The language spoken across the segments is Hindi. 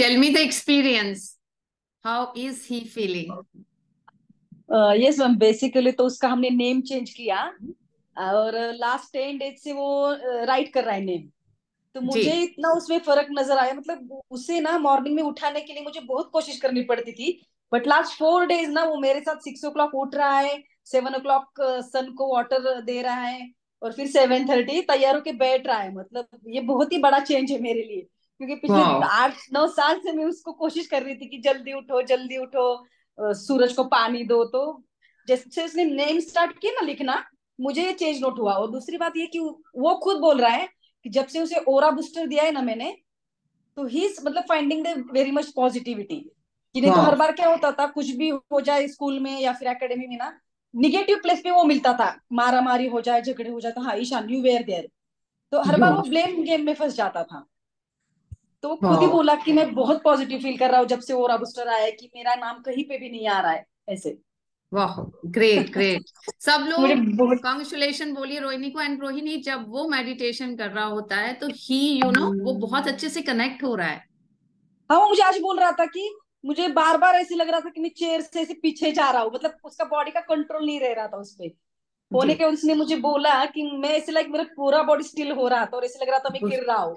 Tell me the experience. How is he feeling? Uh, yes ma'am basically तो उसका हमने name चेंज किया और लास्ट टेन डेज से वो राइट uh, कर रहा है नेम तो मुझे इतना उसमें फर्क नजर आया मतलब उसे ना मॉर्निंग में उठाने के लिए मुझे बहुत कोशिश करनी पड़ती थी बट लास्ट फोर डेज ना वो मेरे साथ सिक्स ओ क्लॉक उठ रहा है सेवन ओ क्लॉक सन को वाटर दे रहा है और फिर सेवन थर्टी तैयार के बैठ रहा है मतलब ये बहुत ही बड़ा चेंज है मेरे लिए क्योंकि पिछले आठ नौ साल से मैं उसको कोशिश कर रही थी कि जल्दी उठो जल्दी उठो सूरज को पानी दो तो जैसे उसने नेम स्टार्ट किया ना लिखना मुझे ये चेंज नोट हुआ और दूसरी बात ये कि वो खुद बोल रहा है कि जब से उसे ओरा बूस्टर दिया है ना मैंने तो ही मतलब finding the very much positivity कि नहीं तो हर बार क्या होता था कुछ भी हो जाए स्कूल में या फिर एकेडमी में ना निगेटिव प्लेस पे वो मिलता था मारा मारी हो जाए झगड़े हो जाए तो हाँ ईशान यू वेयर देयर तो हर बार वो ब्लेम गेम में फंस जाता था तो खुद ही हाँ। बोला कि मैं बहुत पॉजिटिव फील कर रहा हूँ जब से वो रबस्टर आया है कि मेरा नाम कहीं पे भी नहीं आ रहा है ऐसे वाह ग्रेट ग्रेट सब लोग कॉन्ग्रेचुलेशन बोलिए रोहिणी को एंड रोहिणी जब वो मेडिटेशन कर रहा होता है तो ही यू नो वो हम्म। बहुत अच्छे से कनेक्ट हो रहा है हाँ मुझे आज बोल रहा था कि मुझे बार बार ऐसे लग रहा था कि मैं चेयर से ऐसे पीछे जा रहा हूँ मतलब उसका बॉडी का कंट्रोल नहीं रह रहा था उस पर होने के उसने मुझे बोला कि मैं ऐसे लाइक मेरा पूरा बॉडी स्टिल हो रहा था और ऐसे लग रहा था मैं गिर रहा हूँ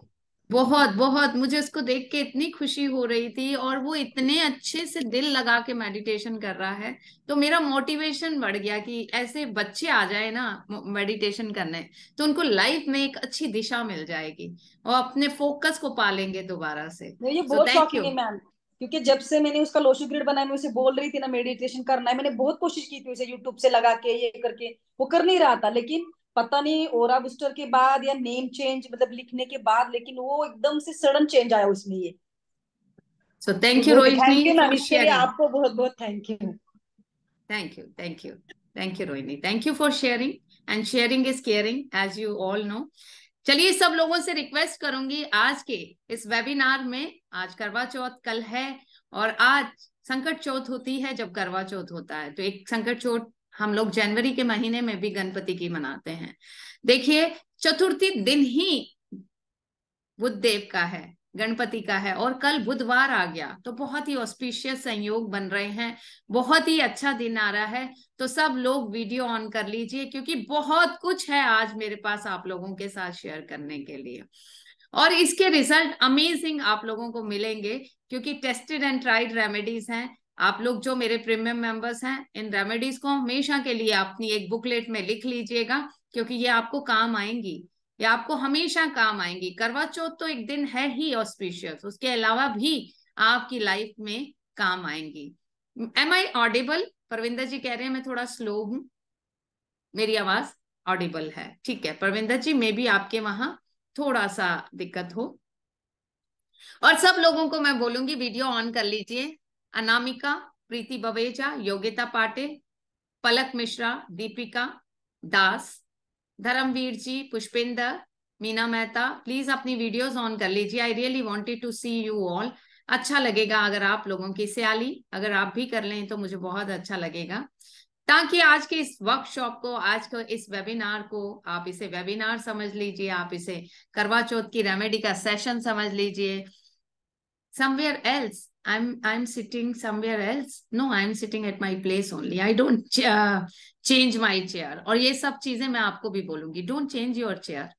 बहुत बहुत मुझे उसको देख के इतनी खुशी हो रही थी और वो इतने अच्छे से दिल लगा के मेडिटेशन कर रहा है तो मेरा मोटिवेशन बढ़ गया कि ऐसे बच्चे आ जाए ना मेडिटेशन करने तो उनको लाइफ में एक अच्छी दिशा मिल जाएगी और अपने फोकस को पालेंगे दोबारा से ये बहुत so, है मैम क्योंकि जब से मैंने उसका लोशी ग्रिड बनाया मैं उसे बोल रही थी ना मेडिटेशन करना है मैंने बहुत कोशिश की थी उसे यूट्यूब से लगा के ये करके वो कर नहीं रहा था लेकिन पता नहीं ओरा बुस्टर के बाद या नेम चेंज मतलब लिखने के बाद लेकिन वो एकदम से सडन चेंज आया उसमें ये सो थैंक यू रोहिणी आपको बहुत बहुत thank you thank you thank you thank you Rohini thank you for sharing and sharing is caring as you all know चलिए सब लोगों से रिक्वेस्ट करूंगी आज के इस वेबिनार में आज करवा चौथ कल है और आज संकट चौथ होती है जब करवा चौथ होता है तो एक संकट चौथ हम लोग जनवरी के महीने में भी गणपति की मनाते हैं देखिए चतुर्थी दिन ही बुद्ध देव का है गणपति का है और कल बुधवार आ गया तो बहुत ही ऑस्पिशियस संयोग बन रहे हैं बहुत ही अच्छा दिन आ रहा है तो सब लोग वीडियो ऑन कर लीजिए क्योंकि बहुत कुछ है आज मेरे पास आप लोगों के साथ शेयर करने के लिए और इसके रिजल्ट अमेजिंग आप लोगों को मिलेंगे क्योंकि टेस्टेड एंड ट्राइड रेमेडीज हैं आप लोग जो मेरे प्रीमियम मेंबर्स हैं इन रेमेडीज को हमेशा के लिए अपनी एक बुकलेट में लिख लीजिएगा क्योंकि ये आपको काम आएंगी ये आपको हमेशा काम आएंगी करवा चौथ तो एक दिन है ही ऑस्पिशियस उसके अलावा भी आपकी लाइफ में काम आएंगी am I audible Parvinder ji कह रहे हैं मैं थोड़ा स्लो हूं मेरी आवाज ऑडिबल है ठीक है परविंदर जी मे भी आपके वहां थोड़ा सा दिक्कत हो और सब लोगों को मैं बोलूंगी वीडियो ऑन कर लीजिए अनामिका प्रीति बवेजा योग्यता पाटे पलक मिश्रा दीपिका दास धर्मवीर जी पुष्पेंद्र मीना मेहता प्लीज अपनी वीडियोस ऑन कर लीजिए I really wanted to see you all अच्छा लगेगा अगर आप लोगों की सियाली अगर आप भी कर लें तो मुझे बहुत अच्छा लगेगा ताकि आज के इस वर्कशॉप को आज के इस वेबिनार को आप इसे वेबिनार समझ लीजिए आप इसे करवा चौथ की रेमेडी का सेशन समझ लीजिए somewhere else I'm I'm sitting somewhere else. No, I'm sitting at my place only. I don't uh, change my chair. और ये सब चीजें मैं आपको भी बोलूंगी डोंट चेंज योर चेयर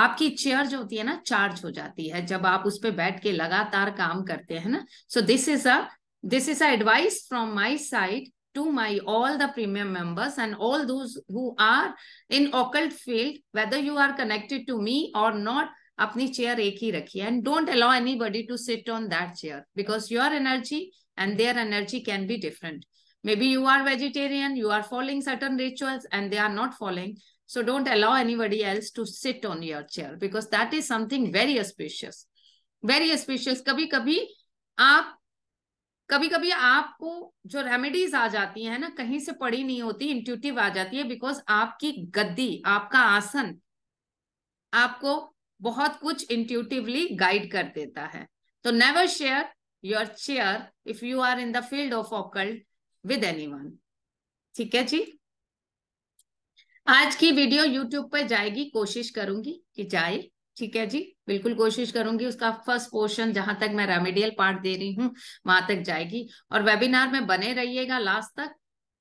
आपकी चेयर जो होती है ना चार्ज हो जाती है जब आप उस पर बैठ के लगातार काम करते हैं ना so this is a this is a advice from my side to my all the premium members and all those who are in occult field whether you are connected to me or not अपनी चेयर एक ही रखिए and don't allow anybody to sit on that chair because your energy and their energy can be different maybe you are vegetarian you are following certain rituals and they are not following don't allow anybody else to sit on your chair because that is something very auspicious very auspicious कभी कभी आप कभी कभी आपको जो रेमेडीज आ जाती है ना कहीं से पड़ी नहीं होती इंट्यूटिव आ जाती है बिकॉज आपकी गद्दी आपका आसन आपको बहुत कुछ इंट्यूटिवली गाइड कर देता है तो never share your chair if you are in the field of occult with anyone ठीक है जी आज की वीडियो यूट्यूब पर जाएगी कोशिश करूंगी कि जाए ठीक है जी बिल्कुल कोशिश करूंगी उसका फर्स्ट पोर्शन जहां तक मैं रेमेडियल पार्ट दे रही हूँ वहां तक जाएगी और वेबिनार में बने रहिएगा लास्ट तक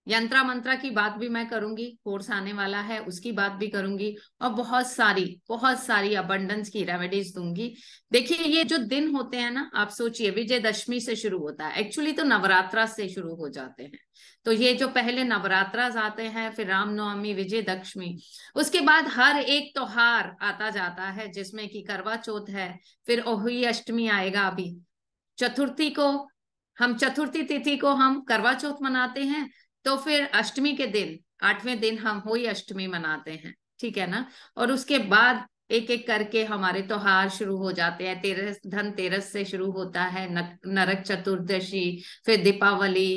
यंत्रा मंत्रा की बात भी मैं करूंगी कोर्स आने वाला है उसकी बात भी करूंगी और बहुत सारी बहुत सारी अबंडेंस की रेमेडीज दूंगी देखिए ये जो दिन होते हैं ना आप सोचिए विजयदशमी से शुरू होता है एक्चुअली तो नवरात्रा से शुरू हो जाते हैं तो ये जो पहले नवरात्रा आते हैं फिर रामनवमी विजयदशमी उसके बाद हर एक त्योहार आता जाता है जिसमें कि करवा चौथ है फिर ओहि अष्टमी आएगा अभी चतुर्थी को हम चतुर्थी तिथि को हम करवा चौथ मनाते हैं तो फिर अष्टमी के दिन आठवें दिन हम ही अष्टमी मनाते हैं ठीक है ना और उसके बाद एक एक करके हमारे त्योहार तो शुरू हो जाते हैं तेरस धनतेरस से शुरू होता है नरक चतुर्दशी फिर दीपावली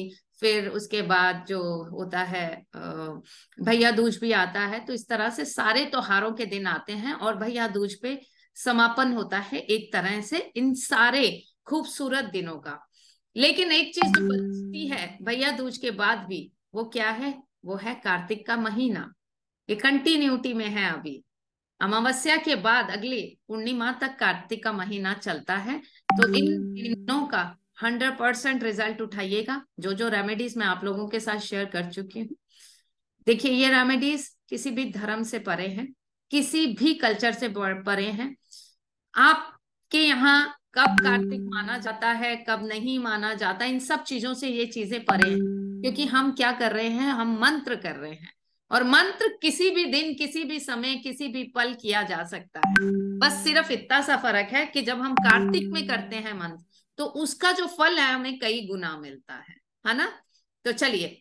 फिर उसके बाद जो होता है भैया दूज भी आता है तो इस तरह से सारे त्योहारों के दिन आते हैं और भैया दूज पे समापन होता है एक तरह से इन सारे खूबसूरत दिनों का लेकिन एक चीज जो बचती है भैया दूज के बाद भी वो क्या है वो है कार्तिक का महीना ये कंटिन्यूटी में है अभी अमावस्या के बाद अगली पूर्णिमा तक कार्तिक का महीना चलता है तो इन हम्म। दिनों का हंड्रेड परसेंट रिजल्ट उठाइएगा जो जो रेमेडीज मैं आप लोगों के साथ शेयर कर चुकी हूँ देखिए ये रेमेडीज किसी भी धर्म से परे हैं किसी भी कल्चर से परे हैं आपके यहाँ कब कार्तिक हम्म। माना जाता है कब नहीं माना जाता इन सब चीजों से ये चीजें परे हैं क्योंकि हम क्या कर रहे हैं हम मंत्र कर रहे हैं और मंत्र किसी भी दिन किसी भी समय किसी भी पल किया जा सकता है बस सिर्फ इतना सा फर्क है कि जब हम कार्तिक में करते हैं मंत्र तो उसका जो फल है हमें कई गुना मिलता है है ना तो चलिए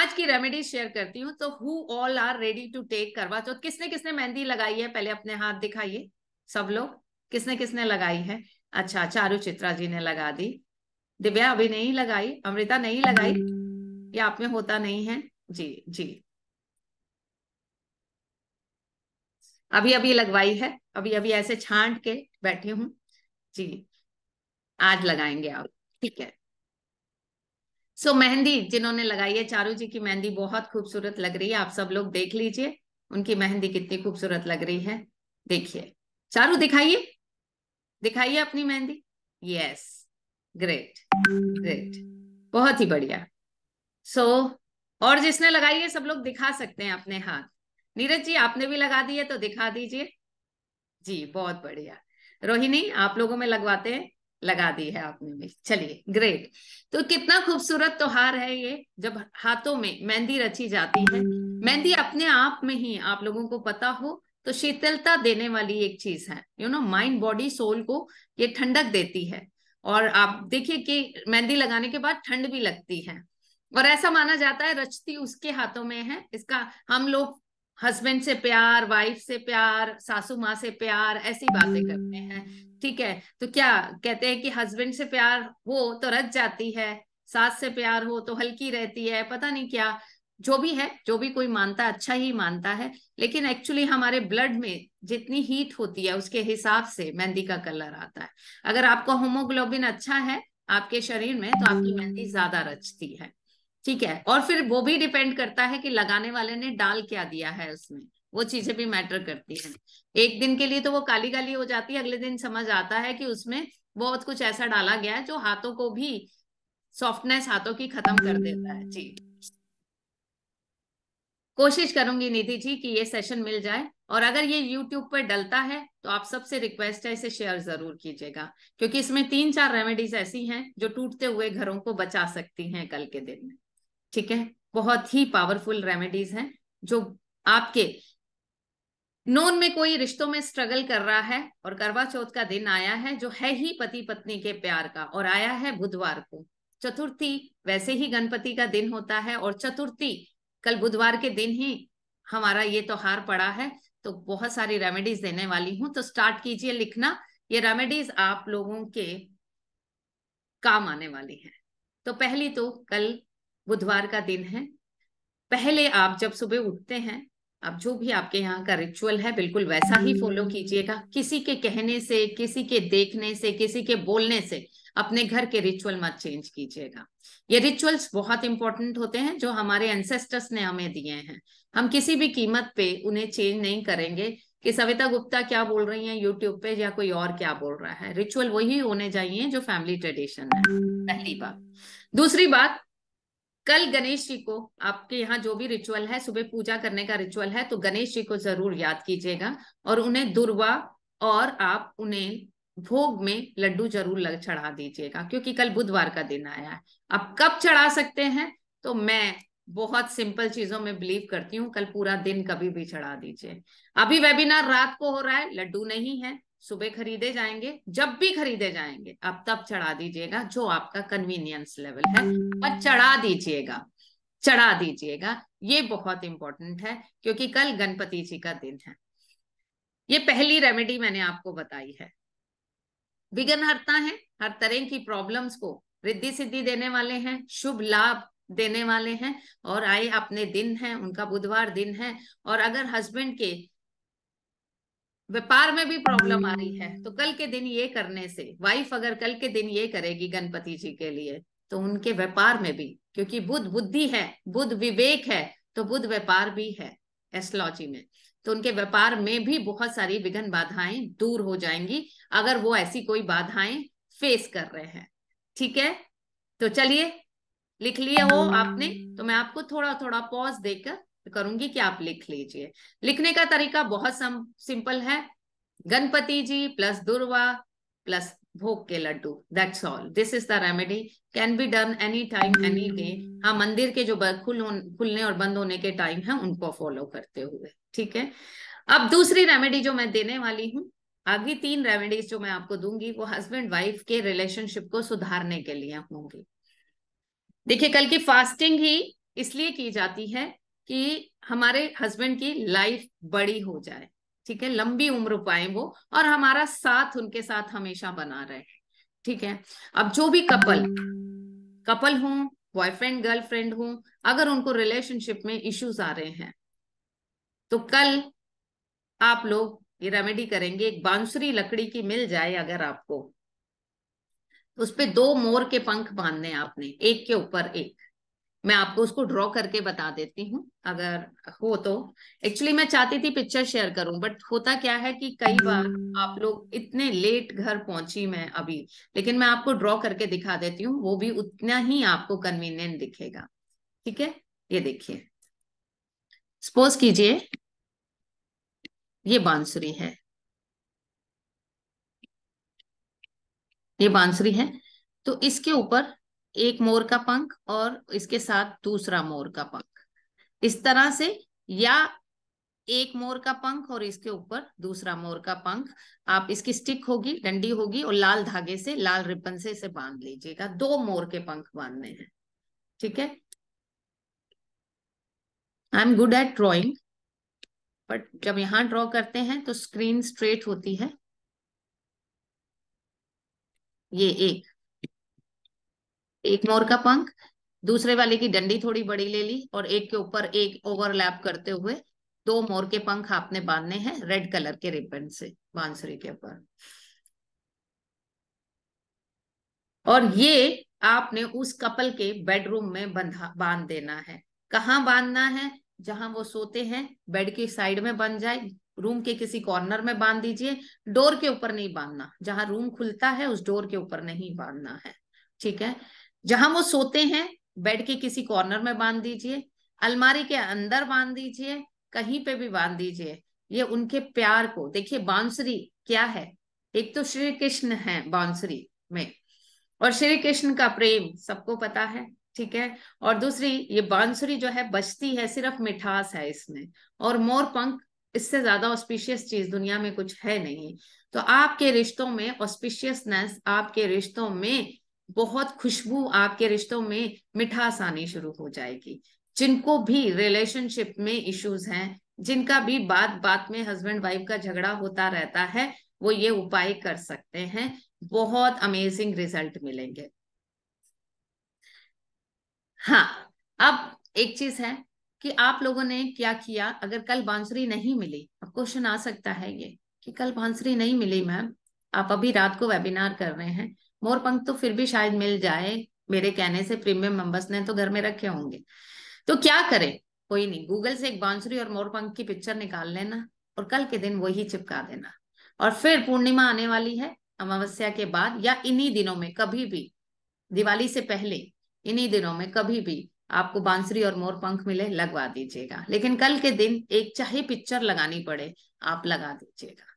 आज की रेमेडी शेयर करती हूँ तो who all are ready to take Karva Chauth तो किसने किसने मेहंदी लगाई है पहले अपने हाथ दिखाइए सब लोग किसने किसने लगाई है अच्छा चारू चित्रा जी ने लगा दी दिव्या अभी नहीं लगाई अमृता नहीं लगाई ये आप में होता नहीं है जी जी अभी अभी लगवाई है अभी अभी ऐसे छांट के बैठी हूं जी आज लगाएंगे आप ठीक है सो so, मेहंदी जिन्होंने लगाई है चारू जी की मेहंदी बहुत खूबसूरत लग रही है आप सब लोग देख लीजिए उनकी मेहंदी कितनी खूबसूरत लग रही है देखिए चारू दिखाइए दिखाइए अपनी मेहंदी यस ग्रेट ग्रेट बहुत ही बढ़िया सो so, और जिसने लगाई है सब लोग दिखा सकते हैं अपने हाथ नीरज जी आपने भी लगा दी है तो दिखा दीजिए जी बहुत बढ़िया रोहिणी आप लोगों में लगवाते हैं लगा दी है आपने भी चलिए ग्रेट तो कितना खूबसूरत त्योहार है ये जब हाथों में मेहंदी रची जाती है मेहंदी अपने आप में ही आप लोगों को पता हो तो शीतलता देने वाली एक चीज है you know mind body soul को ये ठंडक देती है और आप देखिए कि मेहंदी लगाने के बाद ठंड भी लगती है और ऐसा माना जाता है रचती उसके हाथों में है इसका हम लोग हस्बैंड से प्यार वाइफ से प्यार सासू माँ से प्यार ऐसी बातें करते हैं hmm. ठीक है तो क्या कहते हैं कि हस्बैंड से प्यार हो तो रच जाती है सास से प्यार हो तो हल्की रहती है पता नहीं क्या जो भी है जो भी कोई मानता अच्छा ही मानता है लेकिन एक्चुअली हमारे ब्लड में जितनी हीट होती है उसके हिसाब से मेहंदी का कलर आता है अगर आपका होमोग्लोबिन अच्छा है आपके शरीर में तो आपकी मेहंदी hmm. ज्यादा रचती है ठीक है और फिर वो भी डिपेंड करता है कि लगाने वाले ने डाल क्या दिया है उसमें वो चीजें भी मैटर करती हैं एक दिन के लिए तो वो काली काली हो जाती है अगले दिन समझ आता है कि उसमें बहुत कुछ ऐसा डाला गया है जो हाथों को भी सॉफ्टनेस हाथों की खत्म कर देता है जी कोशिश करूंगी निधि जी कि ये सेशन मिल जाए और अगर ये YouTube पर डलता है तो आप सबसे रिक्वेस्ट है इसे शेयर जरूर कीजिएगा क्योंकि इसमें तीन चार रेमेडीज ऐसी हैं जो टूटते हुए घरों को बचा सकती हैं कल के दिन में ठीक है बहुत ही पावरफुल रेमेडीज हैं जो आपके नोन में कोई रिश्तों में स्ट्रगल कर रहा है और करवा चौथ का दिन आया है जो है ही पति पत्नी के प्यार का और आया है बुधवार को चतुर्थी वैसे ही गणपति का दिन होता है और चतुर्थी कल बुधवार के दिन ही हमारा ये त्योहार पड़ा है तो बहुत सारी रेमेडीज देने वाली हूं तो स्टार्ट कीजिए लिखना ये रेमेडीज आप लोगों के काम आने वाली है तो पहली तो कल बुधवार का दिन है पहले आप जब सुबह उठते हैं आप जो भी आपके यहाँ का रिचुअल है बिल्कुल वैसा ही फॉलो हम्म। कीजिएगा किसी के कहने से किसी के देखने से किसी के बोलने से अपने घर के रिचुअल मत चेंज कीजिएगा ये रिचुअल्स बहुत इंपॉर्टेंट होते हैं जो हमारे एंसेस्टर्स ने हमें दिए हैं हम किसी भी कीमत पे उन्हें चेंज नहीं करेंगे कि सविता गुप्ता क्या बोल रही है यूट्यूब पे या कोई और क्या बोल रहा है रिचुअल वही होने चाहिए जो फैमिली ट्रेडिशन है पहली बात दूसरी बात कल गणेश जी को आपके यहाँ जो भी रिचुअल है सुबह पूजा करने का रिचुअल है तो गणेश जी को जरूर याद कीजिएगा और उन्हें दुर्वा और आप उन्हें भोग में लड्डू जरूर लग चढ़ा दीजिएगा क्योंकि कल बुधवार का दिन आया है आप कब चढ़ा सकते हैं तो मैं बहुत सिंपल चीजों में बिलीव करती हूँ कल पूरा दिन कभी भी चढ़ा दीजिए अभी वेबिनार रात को हो रहा है लड्डू नहीं है सुबह खरीदे जाएंगे जब भी खरीदे जाएंगे आप तब चढ़ा दीजिएगा जो आपका कन्वीनियंस लेवल है और चढ़ा दीजिएगा चढ़ा दीजिएगा ये बहुत इंपॉर्टेंट है क्योंकि कल गणपति जी का दिन है ये पहली रेमेडी मैंने आपको बताई है विघन हरता है हर तरह की प्रॉब्लम्स को रिद्धि सिद्धि देने वाले हैं शुभ लाभ देने वाले हैं और आए अपने दिन है उनका बुधवार दिन है और अगर हस्बैंड के व्यापार में भी प्रॉब्लम आ रही है हम्म। तो कल के दिन ये करने से वाइफ अगर कल के दिन ये करेगी गणपति जी के लिए तो उनके व्यापार में भी क्योंकि बुद्ध बुद्धि है बुद्ध विवेक है तो बुद्ध व्यापार भी है एस्ट्रोलॉजी में तो उनके व्यापार में भी बहुत सारी विघन बाधाएं दूर हो जाएंगी अगर वो ऐसी कोई बाधाएं फेस कर रहे हैं ठीक है तो चलिए लिख लिया हो आपने तो मैं आपको थोड़ा थोड़ा पॉज देकर करूंगी कि आप लिख लीजिए लिखने का तरीका बहुत सिंपल है गणपति जी प्लस दुर्वा प्लस भोग के लड्डू that's all this is the remedy can be done any time any day हाँ मंदिर के जो खुल खुलने और बंद होने के टाइम है उनको फॉलो करते हुए ठीक है अब दूसरी रेमेडी जो मैं देने वाली हूँ आगे तीन रेमेडीज जो मैं आपको दूंगी वो हस्बैंड वाइफ के रिलेशनशिप को सुधारने के लिए होंगी देखिए कल की फास्टिंग ही इसलिए की जाती है कि हमारे हस्बैंड की लाइफ बड़ी हो जाए ठीक है लंबी उम्र पाए वो और हमारा साथ उनके साथ हमेशा बना रहे ठीक है अब जो भी कपल कपल हो बॉयफ्रेंड गर्लफ्रेंड हो अगर उनको रिलेशनशिप में इश्यूज आ रहे हैं तो कल आप लोग ये रेमेडी करेंगे एक बांसुरी लकड़ी की मिल जाए अगर आपको उस पर दो मोर के पंख बांधने आपने एक के ऊपर एक मैं आपको उसको ड्रॉ करके बता देती हूँ अगर हो तो एक्चुअली मैं चाहती थी पिक्चर शेयर करूं बट होता क्या है कि कई बार आप hmm. लोग इतने लेट घर पहुंची मैं अभी लेकिन मैं आपको ड्रॉ करके दिखा देती हूँ वो भी उतना ही आपको कन्वीनियंट दिखेगा ठीक है ये देखिए सपोज कीजिए ये बांसुरी है ये बांसुरी है तो इसके ऊपर एक मोर का पंख और इसके साथ दूसरा मोर का पंख इस तरह से या एक मोर का पंख और इसके ऊपर दूसरा मोर का पंख आप इसकी स्टिक होगी डंडी होगी और लाल धागे से लाल रिबन से इसे बांध लीजिएगा दो मोर के पंख बांधने हैं ठीक है I am good at drawing but जब यहां ड्रॉ करते हैं तो स्क्रीन स्ट्रेट होती है ये एक एक मोर का पंख दूसरे वाले की डंडी थोड़ी बड़ी ले ली और एक के ऊपर एक ओवरलैप करते हुए दो मोर के पंख आपने बांधने हैं रेड कलर के रिबन से बांसुरी के ऊपर और ये आपने उस कपल के बेडरूम में बंधा बांध देना है कहाँ बांधना है जहां वो सोते हैं बेड के साइड में बन जाए रूम के किसी कॉर्नर में बांध दीजिए डोर के ऊपर नहीं बांधना जहां रूम खुलता है उस डोर के ऊपर नहीं बांधना है ठीक है जहां वो सोते हैं बेड के किसी कॉर्नर में बांध दीजिए अलमारी के अंदर बांध दीजिए कहीं पे भी बांध दीजिए ये उनके प्यार को देखिए बांसुरी क्या है एक तो श्री कृष्ण है बांसुरी में और श्री कृष्ण का प्रेम सबको पता है ठीक है और दूसरी ये बांसुरी जो है बचती है सिर्फ मिठास है इसमें और मोर पंख इससे ज्यादा ऑस्पिशियस चीज दुनिया में कुछ है नहीं तो आपके रिश्तों में ऑस्पिशियसनेस आपके रिश्तों में बहुत खुशबू आपके रिश्तों में मिठास आनी शुरू हो जाएगी जिनको भी रिलेशनशिप में इश्यूज हैं जिनका भी बात बात में हस्बैंड वाइफ का झगड़ा होता रहता है वो ये उपाय कर सकते हैं बहुत अमेजिंग रिजल्ट मिलेंगे हाँ अब एक चीज है कि आप लोगों ने क्या किया अगर कल बांसुरी नहीं मिली अब क्वेश्चन आ सकता है ये कि कल बांसुरी नहीं मिली मैम आप अभी रात को वेबिनार कर रहे हैं मोर पंख तो फिर भी शायद मिल जाए मेरे कहने से प्रीमियम मेंबर्स ने तो घर में रखे होंगे तो क्या करें कोई नहीं गूगल से एक बांसुरी और मोर पंख की पिक्चर निकाल लेना और कल के दिन वही चिपका देना और फिर पूर्णिमा आने वाली है अमावस्या के बाद या इन्हीं दिनों में कभी भी दिवाली से पहले इन्हीं दिनों में कभी भी आपको बांसुरी और मोर पंख मिले लगवा दीजिएगा लेकिन कल के दिन एक चाहे पिक्चर लगानी पड़े आप लगा दीजिएगा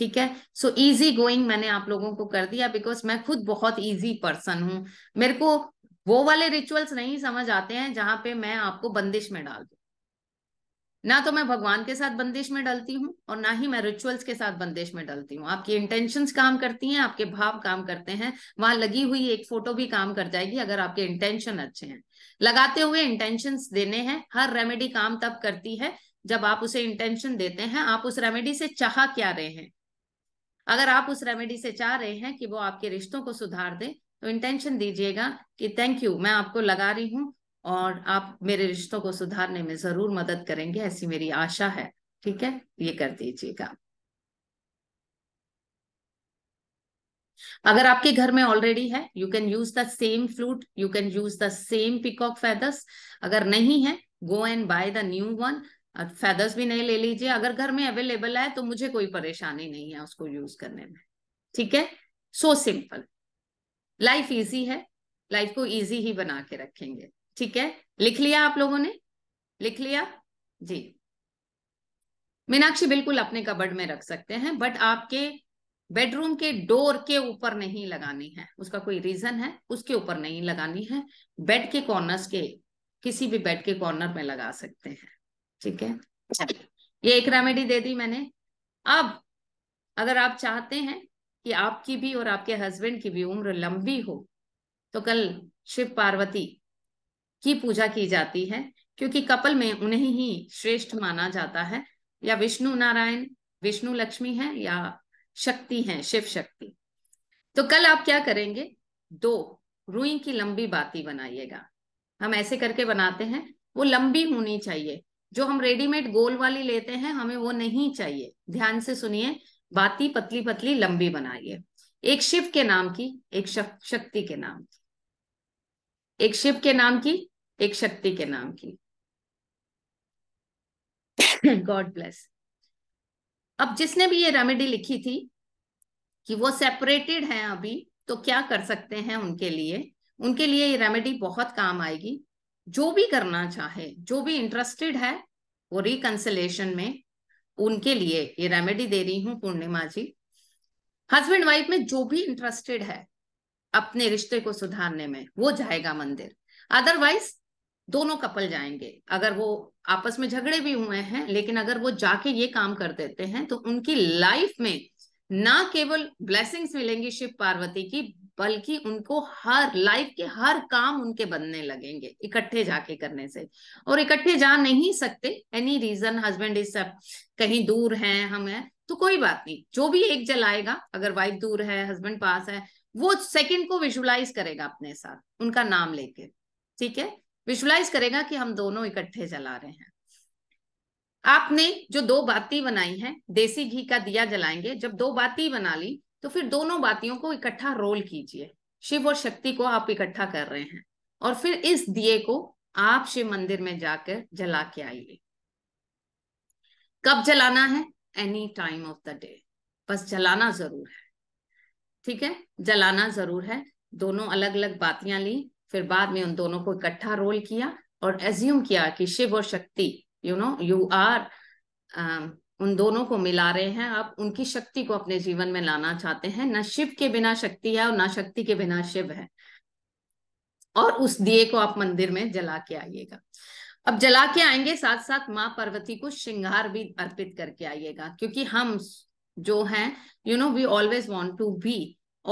ठीक है सो इजी गोइंग मैंने आप लोगों को कर दिया बिकॉज मैं खुद बहुत इजी पर्सन हूँ मेरे को वो वाले रिचुअल्स नहीं समझ आते हैं जहां पे मैं आपको बंदिश में डाल दू ना तो मैं भगवान के साथ बंदिश में डलती हूँ और ना ही मैं रिचुअल्स के साथ बंदिश में डलती हूँ आपकी इंटेंशन काम करती हैं आपके भाव काम करते हैं वहां लगी हुई एक फोटो भी काम कर जाएगी अगर आपके इंटेंशन अच्छे हैं लगाते हुए इंटेंशन देने हैं हर रेमेडी काम तब करती है जब आप उसे इंटेंशन देते हैं आप उस रेमेडी से चाह क्या रहे हैं अगर आप उस रेमेडी से चाह रहे हैं कि वो आपके रिश्तों को सुधार दे तो इंटेंशन दीजिएगा कि थैंक यू मैं आपको लगा रही हूँ और आप मेरे रिश्तों को सुधारने में जरूर मदद करेंगे ऐसी मेरी आशा है ठीक है ये कर दीजिएगा अगर आपके घर में ऑलरेडी है you can use the same flute you can use the same peacock feathers अगर नहीं है go and buy the new one feathers भी नहीं ले लीजिए अगर घर में अवेलेबल है तो मुझे कोई परेशानी नहीं है उसको यूज करने में ठीक है सो सिंपल लाइफ इजी है लाइफ को इजी ही बना के रखेंगे ठीक है लिख लिया आप लोगों ने लिख लिया जी मीनाक्षी बिल्कुल अपने कबड़ में रख सकते हैं बट आपके बेडरूम के डोर के ऊपर नहीं लगानी है उसका कोई रीजन है उसके ऊपर नहीं लगानी है बेड के कॉर्नर्स के किसी भी बेड के कॉर्नर में लगा सकते हैं ठीक है ये एक रेमेडी दे दी मैंने अब अगर आप चाहते हैं कि आपकी भी और आपके हस्बैंड की भी उम्र लंबी हो तो कल शिव पार्वती की पूजा की जाती है क्योंकि कपल में उन्हें ही श्रेष्ठ माना जाता है या विष्णु नारायण विष्णु लक्ष्मी है या शक्ति है शिव शक्ति तो कल आप क्या करेंगे दो रुई की लंबी बाती बनाइएगा हम ऐसे करके बनाते हैं वो लंबी होनी चाहिए जो हम रेडीमेड गोल वाली लेते हैं हमें वो नहीं चाहिए ध्यान से सुनिए बाती पतली पतली लंबी बनाइए एक शिव के नाम की एक शक्ति के नाम की एक शिव के नाम की एक शक्ति के नाम की गॉड ब्लेस अब जिसने भी ये रेमेडी लिखी थी कि वो सेपरेटेड हैं अभी तो क्या कर सकते हैं उनके लिए उनके लिए ये रेमेडी बहुत काम आएगी जो भी करना चाहे जो भी इंटरेस्टेड है वो रिकंसिलेशन में उनके लिए ये रेमेडी दे रही हूं पूर्णिमा जी हस्बैंड वाइफ में जो भी इंटरेस्टेड है अपने रिश्ते को सुधारने में वो जाएगा मंदिर अदरवाइज दोनों कपल जाएंगे अगर वो आपस में झगड़े भी हुए हैं लेकिन अगर वो जाके ये काम कर देते हैं तो उनकी लाइफ में ना केवल ब्लेसिंग्स मिलेंगी शिव पार्वती की बल्कि उनको हर लाइफ के हर काम उनके बनने लगेंगे इकट्ठे जाके करने से और इकट्ठे जा नहीं सकते एनी रीजन हस्बैंड इज सब कहीं दूर हैं हम हैं तो कोई बात नहीं जो भी एक जलाएगा अगर वाइफ दूर है हस्बैंड पास है वो सेकंड को विजुलाइज करेगा अपने साथ उनका नाम लेके ठीक है विजुलाइज करेगा कि हम दोनों इकट्ठे जला रहे हैं आपने जो दो बाती बनाई है देसी घी का दिया जलाएंगे जब दो बाती बना ली तो फिर दोनों बातियों को इकट्ठा रोल कीजिए शिव और शक्ति को आप इकट्ठा कर रहे हैं और फिर इस दिए को आप शिव मंदिर में जाकर जला के आइए कब जलाना है any time of the day बस जलाना जरूर है ठीक है जलाना जरूर है दोनों अलग अलग बातियां ली फिर बाद में उन दोनों को इकट्ठा रोल किया और एज्यूम किया कि शिव और शक्ति यू नो यू आर उन दोनों को मिला रहे हैं आप उनकी शक्ति को अपने जीवन में लाना चाहते हैं न शिव के बिना शक्ति है और ना शक्ति के बिना शिव है और उस दिए को आप मंदिर में जला के आइएगा अब जला के आएंगे साथ साथ माँ पार्वती को श्रृंगार भी अर्पित करके आइएगा क्योंकि हम जो हैं you know we always want to be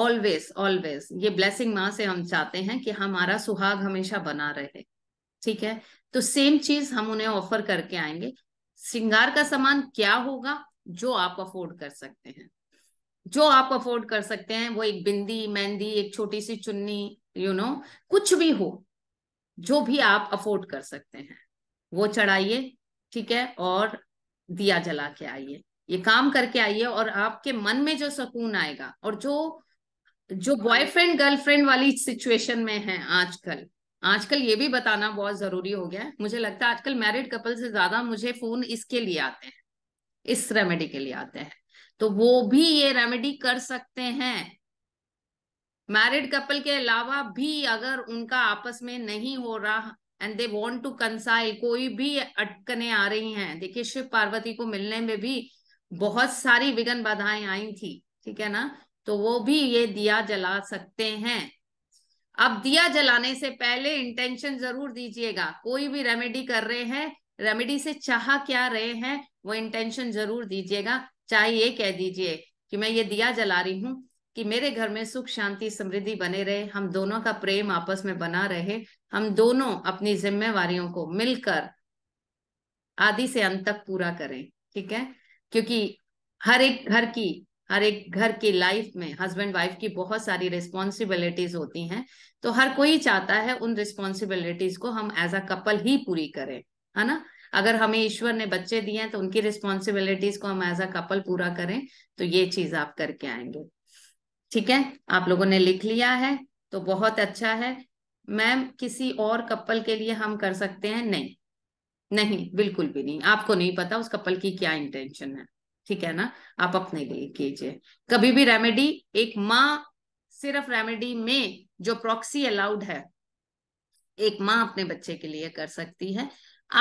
always always ये ब्लेसिंग माँ से हम चाहते हैं कि हमारा सुहाग हमेशा बना रहे ठीक है तो सेम चीज हम उन्हें ऑफर करके आएंगे श्रृंगार का सामान क्या होगा जो आप अफोर्ड कर सकते हैं जो आप अफोर्ड कर सकते हैं वो एक बिंदी मेहंदी एक छोटी सी चुन्नी यू you नो know, कुछ भी हो जो भी आप अफोर्ड कर सकते हैं वो चढ़ाइए ठीक है और दिया जला के आइए ये काम करके आइए और आपके मन में जो सुकून आएगा और जो जो बॉयफ्रेंड हाँ। गर्लफ्रेंड वाली सिचुएशन में है आजकल आजकल ये भी बताना बहुत जरूरी हो गया है मुझे लगता है आजकल मैरिड कपल से ज्यादा मुझे फोन इसके लिए आते हैं इस रेमेडी के लिए आते हैं तो वो भी ये रेमेडी कर सकते हैं मैरिड कपल के अलावा भी अगर उनका आपस में नहीं हो रहा and they want to console कोई भी अटकने आ रही हैं देखिए शिव पार्वती को मिलने में भी बहुत सारी विघन बाधाएं आई थी ठीक है ना तो वो भी ये दिया जला सकते हैं अब दिया जलाने से पहले इंटेंशन जरूर दीजिएगा कोई भी रेमेडी कर रहे हैं रेमेडी से चाह क्या रहे हैं वो इंटेंशन जरूर दीजिएगा चाहे ये कह दीजिए कि मैं ये दिया जला रही हूँ कि मेरे घर में सुख शांति समृद्धि बने रहे हम दोनों का प्रेम आपस में बना रहे हम दोनों अपनी जिम्मेवारियों को मिलकर आदि से अंत तक पूरा करें ठीक है क्योंकि हर एक घर की हर एक घर की लाइफ में हस्बैंड वाइफ की बहुत सारी रिस्पॉन्सिबिलिटीज होती हैं तो हर कोई चाहता है उन रिस्पॉन्सिबिलिटीज को हम एज अ कपल ही पूरी करें है ना अगर हमें ईश्वर ने बच्चे दिए हैं तो उनकी रिस्पॉन्सिबिलिटीज को हम एज अ कपल पूरा करें तो ये चीज आप करके आएंगे ठीक है आप लोगों ने लिख लिया है तो बहुत अच्छा है मैम किसी और कपल के लिए हम कर सकते हैं नहीं नहीं बिल्कुल भी नहीं आपको नहीं पता उस कपल की क्या इंटेंशन है ठीक है ना आप अपने लिए कीजिए कभी भी रेमेडी एक माँ सिर्फ रेमेडी में जो प्रॉक्सी अलाउड है एक माँ अपने बच्चे के लिए कर सकती है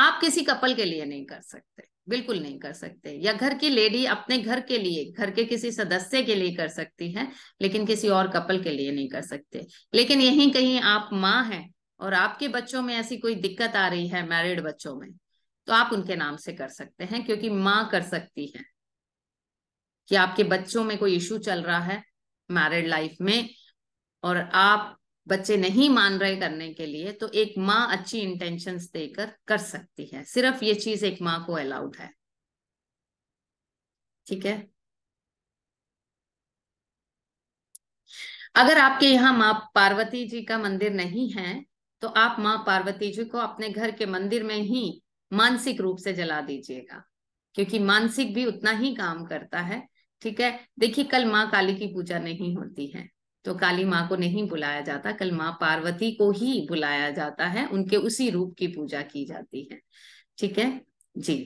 आप किसी कपल के लिए नहीं कर सकते बिल्कुल नहीं कर सकते या घर की लेडी अपने घर के लिए घर के किसी सदस्य के लिए कर सकती है लेकिन किसी और कपल के लिए नहीं कर सकते लेकिन यहीं कहीं आप माँ हैं और आपके बच्चों में ऐसी कोई दिक्कत आ रही है मैरिड बच्चों में तो आप उनके नाम से कर सकते हैं क्योंकि माँ कर सकती है कि आपके बच्चों में कोई इशू चल रहा है मैरिड लाइफ में और आप बच्चे नहीं मान रहे करने के लिए तो एक माँ अच्छी इंटेंशन देकर कर सकती है सिर्फ ये चीज एक माँ को अलाउड है ठीक है अगर आपके यहाँ माँ पार्वती जी का मंदिर नहीं है तो आप माँ पार्वती जी को अपने घर के मंदिर में ही मानसिक रूप से जला दीजिएगा क्योंकि मानसिक भी उतना ही काम करता है ठीक है देखिए कल माँ काली की पूजा नहीं होती है तो काली माँ को नहीं बुलाया जाता कल माँ पार्वती को ही बुलाया जाता है उनके उसी रूप की पूजा की जाती है ठीक है जी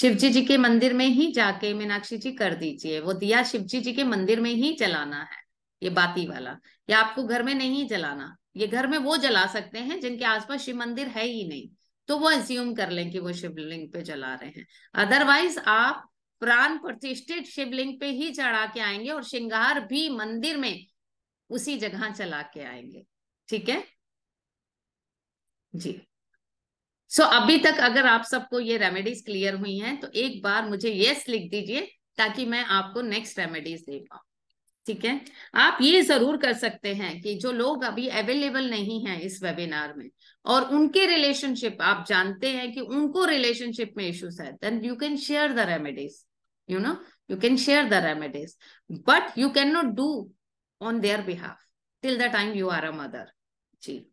शिवजी जी के मंदिर में ही जाके मीनाक्षी जी कर दीजिए वो दिया शिवजी जी जी के मंदिर में ही जलाना है ये बाती वाला या आपको घर में नहीं जलाना ये घर में वो जला सकते हैं जिनके आसपास शिव मंदिर है ही नहीं तो वो एज्यूम कर लें कि वो शिवलिंग पे जला रहे हैं अदरवाइज आप प्राण प्रतिष्ठित शिवलिंग पे ही चढ़ा के आएंगे और श्रृंगार भी मंदिर में उसी जगह चला के आएंगे ठीक है जी सो so, अभी तक अगर आप सबको ये रेमेडीज क्लियर हुई हैं तो एक बार मुझे यस लिख दीजिए ताकि मैं आपको नेक्स्ट रेमेडीज दे पाऊ ठीक है आप ये जरूर कर सकते हैं कि जो लोग अभी अवेलेबल नहीं है इस वेबिनार में और उनके रिलेशनशिप आप जानते हैं कि उनको रिलेशनशिप में इश्यूज है then you can share the remedies you know you can share the remedies but you can not do on their behalf till the time you are a mother जी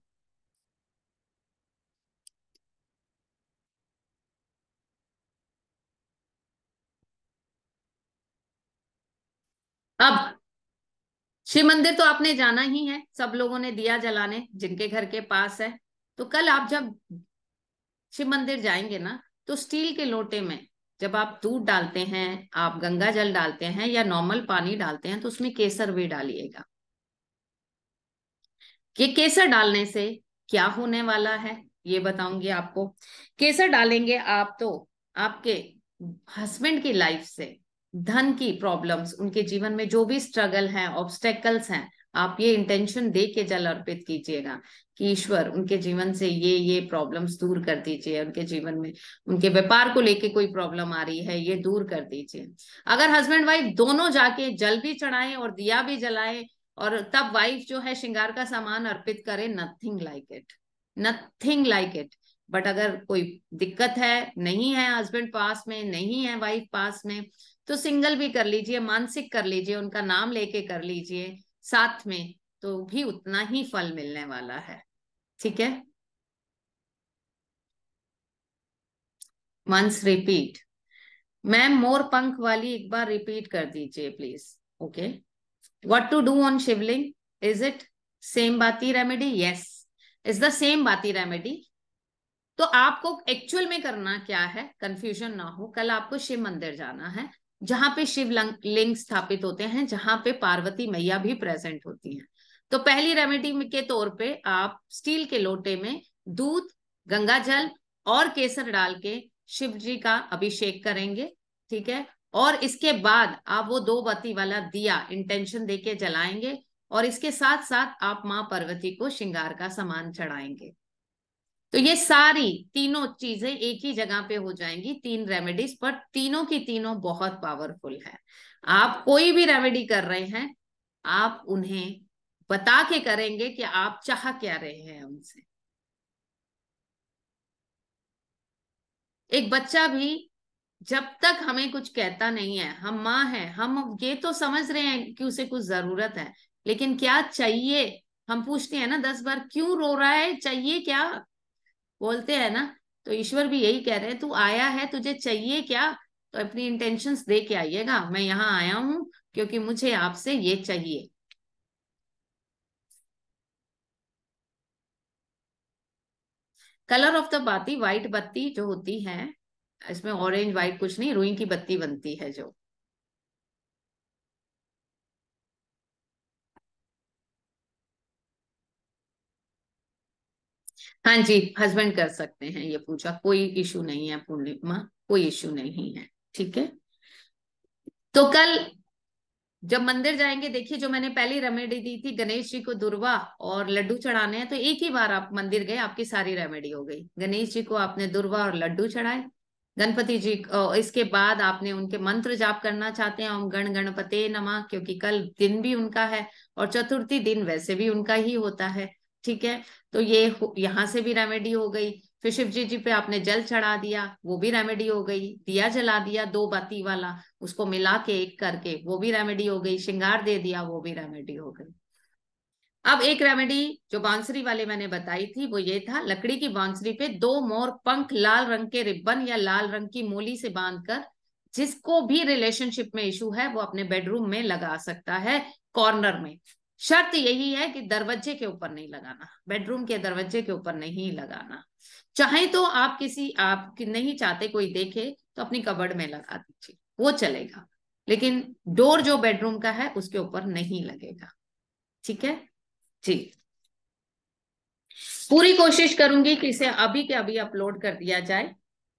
अब शिव मंदिर तो आपने जाना ही है सब लोगों ने दिया जलाने जिनके घर के पास है तो कल आप जब शिव मंदिर जाएंगे ना तो स्टील के लोटे में जब आप दूध डालते हैं आप गंगा जल डालते हैं या नॉर्मल पानी डालते हैं तो उसमें केसर भी डालिएगा ये केसर डालने से क्या होने वाला है ये बताऊंगी आपको केसर डालेंगे आप तो आपके हस्बैंड की लाइफ से धन की प्रॉब्लम्स उनके जीवन में जो भी स्ट्रगल हैं ऑब्स्टेकल्स हैं आप ये इंटेंशन दे के जल अर्पित कीजिएगा कि ईश्वर उनके जीवन से ये ये प्रॉब्लम्स दूर कर दीजिए उनके जीवन में उनके व्यापार को लेके कोई प्रॉब्लम आ रही है ये दूर कर दीजिए अगर हस्बैंड वाइफ दोनों जाके जल भी चढ़ाएं और दिया भी जलाएं और तब वाइफ जो है श्रृंगार का सामान अर्पित करे nothing like it nothing like it but अगर कोई दिक्कत है नहीं है हस्बैंड पास में नहीं है वाइफ पास में तो सिंगल भी कर लीजिए मानसिक कर लीजिए उनका नाम लेके कर लीजिए साथ में तो भी उतना ही फल मिलने वाला है ठीक है वंस रिपीट मैम मोर पंख वाली एक बार रिपीट कर दीजिए please okay what to do on Shivling is it same बाती remedy yes is the same बाती रेमेडी तो आपको एक्चुअल में करना क्या है कंफ्यूजन ना हो कल आपको शिव मंदिर जाना है जहां पे शिव लिंग स्थापित होते हैं जहां पे पार्वती मैया भी प्रेजेंट होती हैं तो पहली रेमेडी के तौर पे आप स्टील के लोटे में दूध गंगा जल और केसर डाल के शिव जी का अभिषेक करेंगे ठीक है और इसके बाद आप वो दो बत्ती वाला दिया इंटेंशन देके जलाएंगे और इसके साथ साथ आप माँ पार्वती को श्रृंगार का सामान चढ़ाएंगे तो ये सारी तीनों चीजें एक ही जगह पे हो जाएंगी तीन रेमेडीज पर तीनों की तीनों बहुत पावरफुल है आप कोई भी रेमेडी कर रहे हैं आप उन्हें बता के करेंगे कि आप चाह क्या रहे हैं उनसे एक बच्चा भी जब तक हमें कुछ कहता नहीं है हम माँ है हम ये तो समझ रहे हैं कि उसे कुछ जरूरत है लेकिन क्या चाहिए हम पूछते हैं ना दस बार क्यों रो रहा है चाहिए क्या बोलते हैं ना तो ईश्वर भी यही कह रहे हैं तू आया है तुझे चाहिए क्या तो अपनी इंटेंशन दे के आइएगा मैं यहाँ आया हूँ क्योंकि मुझे आपसे ये चाहिए कलर ऑफ द बाती व्हाइट बत्ती जो होती है इसमें ऑरेंज व्हाइट कुछ नहीं रुई की बत्ती बनती है जो हाँ जी हस्बैंड कर सकते हैं ये पूजा कोई इशू नहीं है पूर्णिमा कोई इशू नहीं है ठीक है तो कल जब मंदिर जाएंगे देखिए जो मैंने पहली रेमेडी दी थी गणेश जी को दुर्वा और लड्डू चढ़ाने हैं तो एक ही बार आप मंदिर गए आपकी सारी रेमेडी हो गई गणेश जी को आपने दुर्वा और लड्डू चढ़ाए गणपति जी इसके बाद आपने उनके मंत्र जाप करना चाहते हैं ओम गण गणपते नमा क्योंकि कल दिन भी उनका है और चतुर्थी दिन वैसे भी उनका ही होता है ठीक है तो ये यहाँ से भी रेमेडी हो गई फिर शिव जी जी पे आपने जल चढ़ा दिया वो भी रेमेडी हो गई दिया जला दिया दो बाती वाला उसको मिला के एक करके वो भी रेमेडी हो गई श्रृंगार दे दिया वो भी रेमेडी हो गई अब एक रेमेडी जो बांसुरी वाले मैंने बताई थी वो ये था लकड़ी की बांसुरी पे दो मोर पंख लाल रंग के रिबन या लाल रंग की मोली से बांधकर जिसको भी रिलेशनशिप में इशू है वो अपने बेडरूम में लगा सकता है कॉर्नर में शर्त यही है कि दरवाजे के ऊपर नहीं लगाना बेडरूम के दरवाजे के ऊपर नहीं लगाना चाहे तो आप किसी आप नहीं चाहते कोई देखे तो अपनी कबड़ में लगा दीजिए वो चलेगा लेकिन डोर जो बेडरूम का है उसके ऊपर नहीं लगेगा ठीक है जी पूरी कोशिश करूंगी कि इसे अभी के अभी अपलोड कर दिया जाए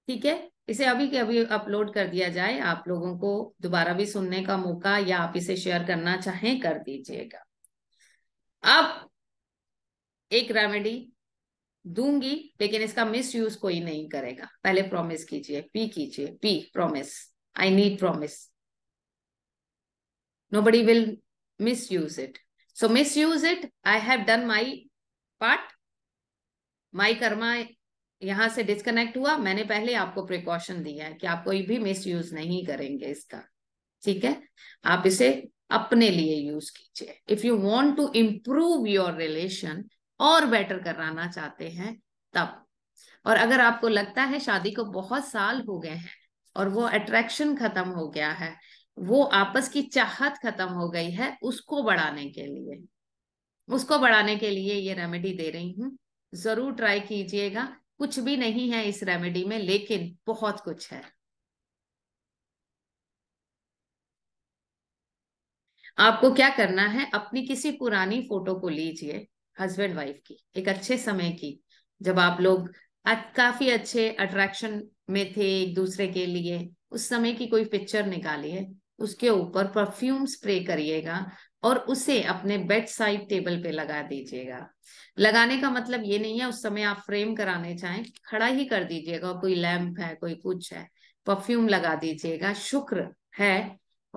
ठीक है इसे अभी के अभी अपलोड कर दिया जाए आप लोगों को दोबारा भी सुनने का मौका या आप इसे शेयर करना चाहें कर दीजिएगा अब एक रेमेडी दूंगी लेकिन इसका मिस यूज कोई नहीं करेगा पहले प्रॉमिस कीजिए पी कीजिए P promise I need promise misuse it so misuse it I have done my part my karma यहां से डिस्कनेक्ट हुआ मैंने पहले आपको प्रिकॉशन दिया है कि आप कोई भी मिस यूज नहीं करेंगे इसका ठीक है आप इसे अपने लिए यूज कीजिए if you want to improve your relation और बेटर कराना चाहते हैं तब और अगर आपको लगता है शादी को बहुत साल हो गए हैं और वो अट्रैक्शन खत्म हो गया है वो आपस की चाहत खत्म हो गई है उसको बढ़ाने के लिए उसको बढ़ाने के लिए ये रेमेडी दे रही हूँ जरूर ट्राई कीजिएगा कुछ भी नहीं है इस रेमेडी में लेकिन बहुत कुछ है आपको क्या करना है अपनी किसी पुरानी फोटो को लीजिए हस्बैंड वाइफ की एक अच्छे समय की जब आप लोग काफी अच्छे अट्रैक्शन में थे एक दूसरे के लिए उस समय की कोई पिक्चर निकालिए उसके ऊपर परफ्यूम स्प्रे करिएगा और उसे अपने बेड साइड टेबल पे लगा दीजिएगा लगाने का मतलब ये नहीं है उस समय आप फ्रेम कराने चाहें खड़ा ही कर दीजिएगा कोई लैम्प है कोई कुछ है परफ्यूम लगा दीजिएगा शुक्र है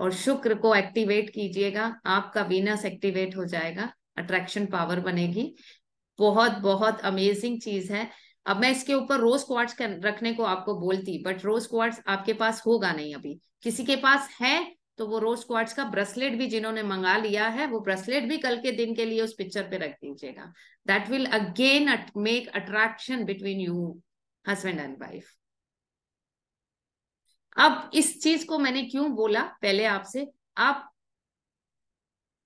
और शुक्र को एक्टिवेट कीजिएगा आपका वीनस एक्टिवेट हो जाएगा अट्रैक्शन पावर बनेगी बहुत बहुत अमेजिंग चीज है अब मैं इसके ऊपर रोज क्वार्ट्स रखने को आपको बोलती बट रोज क्वार्ट्स आपके पास होगा नहीं अभी किसी के पास है तो वो रोज क्वार्ट्स का ब्रेसलेट भी जिन्होंने मंगा लिया है वो ब्रेसलेट भी कल के दिन के लिए उस पिक्चर पे रख दीजिएगा that will again make attraction between you husband and wife अब इस चीज को मैंने क्यों बोला पहले आपसे आप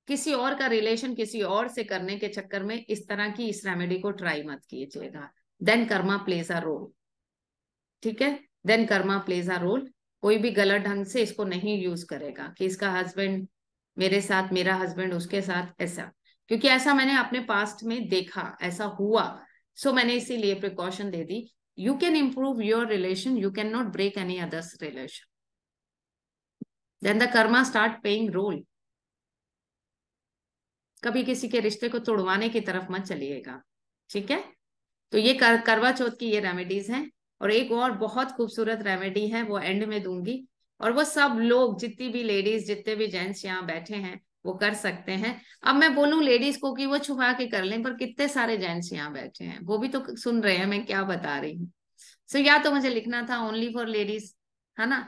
किसी और का रिलेशन किसी और से करने के चक्कर में इस तरह की इस रेमेडी को ट्राई मत कीजिएगा then karma plays a role ठीक है then karma plays a role कोई भी गलत ढंग से इसको नहीं यूज करेगा कि इसका हस्बैंड मेरे साथ मेरा हस्बैंड उसके साथ ऐसा क्योंकि ऐसा मैंने अपने पास्ट में देखा ऐसा हुआ सो मैंने इसीलिए प्रिकॉशन दे दी you can improve your relation you cannot break any other's relation then the karma start playing role कभी किसी के रिश्ते को तोड़वाने की तरफ मत चलिएगा ठीक है तो ये कर, करवा चौथ की ये रेमेडीज हैं और एक और बहुत खूबसूरत रेमेडी है वो एंड में दूंगी और वो सब लोग जितनी भी लेडीज जितने भी जेंट्स यहाँ बैठे हैं वो कर सकते हैं अब मैं बोलूं लेडीज को कि वो छुपा के कर लें पर कितने सारे जेंट्स यहाँ बैठे हैं वो भी तो सुन रहे हैं मैं क्या बता रही हूँ सो so, या तो मुझे लिखना था ओनली फॉर लेडीज है ना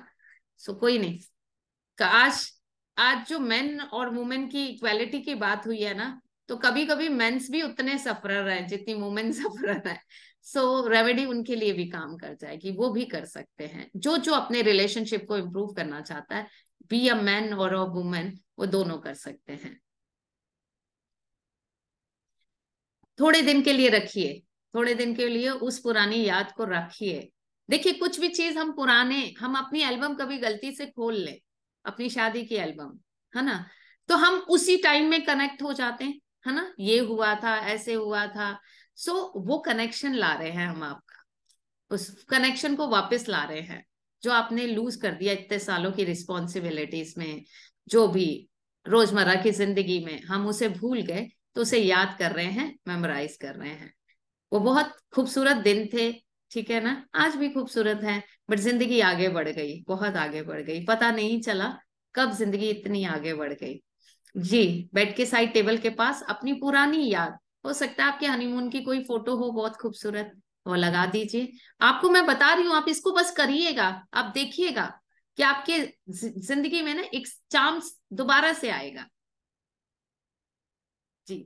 सो so, कोई नहीं आज आज जो मेन और वुमेन की इक्वालिटी की बात हुई है ना तो कभी कभी मेन्स भी उतने सफरर हैं जितनी वुमेन सफरर है सो so, रेमेडी उनके लिए भी काम कर जाएगी वो भी कर सकते हैं जो जो अपने रिलेशनशिप को इम्प्रूव करना चाहता है बी अ मैन और अ वुमेन वो दोनों कर सकते हैं थोड़े दिन के लिए रखिए थोड़े दिन के लिए उस पुरानी याद को रखिए देखिए कुछ भी चीज हम पुराने हम अपनी एल्बम कभी गलती से खोल ले अपनी शादी की एल्बम है ना तो हम उसी टाइम में कनेक्ट हो जाते हैं है ना ये हुआ था ऐसे हुआ था सो वो कनेक्शन ला रहे हैं हम आपका उस कनेक्शन को वापस ला रहे हैं जो आपने लूज कर दिया इतने सालों की रिस्पॉन्सिबिलिटीज में जो भी रोजमर्रा की जिंदगी में हम उसे भूल गए तो उसे याद कर रहे हैं मेमोराइज कर रहे हैं वो बहुत खूबसूरत दिन थे ठीक है ना आज भी खूबसूरत है बट जिंदगी आगे बढ़ गई बहुत आगे बढ़ गई पता नहीं चला कब जिंदगी इतनी आगे बढ़ गई जी बेड के साइड टेबल के पास अपनी पुरानी याद हो सकता है आपके हनीमून की कोई फोटो हो बहुत खूबसूरत वो लगा दीजिए आपको मैं बता रही हूँ आप इसको बस करिएगा आप देखिएगा कि आपके जिंदगी में ना एक चांस दोबारा से आएगा जी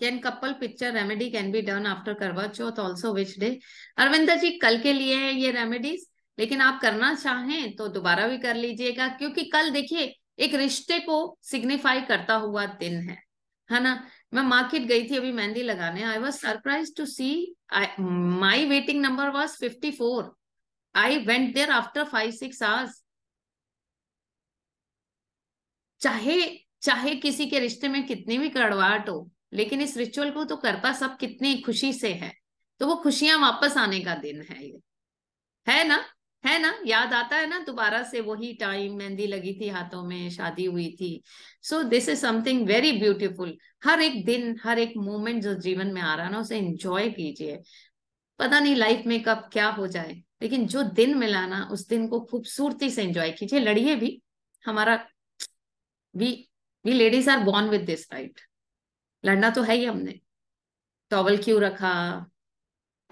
can couple picture remedy can be done after Karva Chauth also which day Arvinda ji कल के लिए है ये रेमेडीज लेकिन आप करना चाहें तो दोबारा भी कर लीजिएगा क्योंकि कल देखिए एक रिश्ते को सिग्निफाई करता हुआ दिन है है ना मैं मार्केट गई थी अभी मेहंदी लगाने I was surprise to see my waiting number was fifty four I went there after five six hours चाहे चाहे किसी के रिश्ते में कितनी भी कड़वाहट हो लेकिन इस रिचुअल को तो करता सब कितनी खुशी से है तो वो खुशियां वापस आने का दिन है ये है ना है ना याद आता है ना दोबारा से वही टाइम मेहंदी लगी थी हाथों में शादी हुई थी so this is something very beautiful हर एक दिन हर एक मोमेंट जो जीवन में आ रहा है ना उसे एंजॉय कीजिए पता नहीं लाइफ में कब क्या हो जाए लेकिन जो दिन मिला ना उस दिन को खूबसूरती से एंजॉय कीजिए लड़िए भी हमारा we we ladies are born with this right लड़ना तो है ही हमने टॉवल क्यों रखा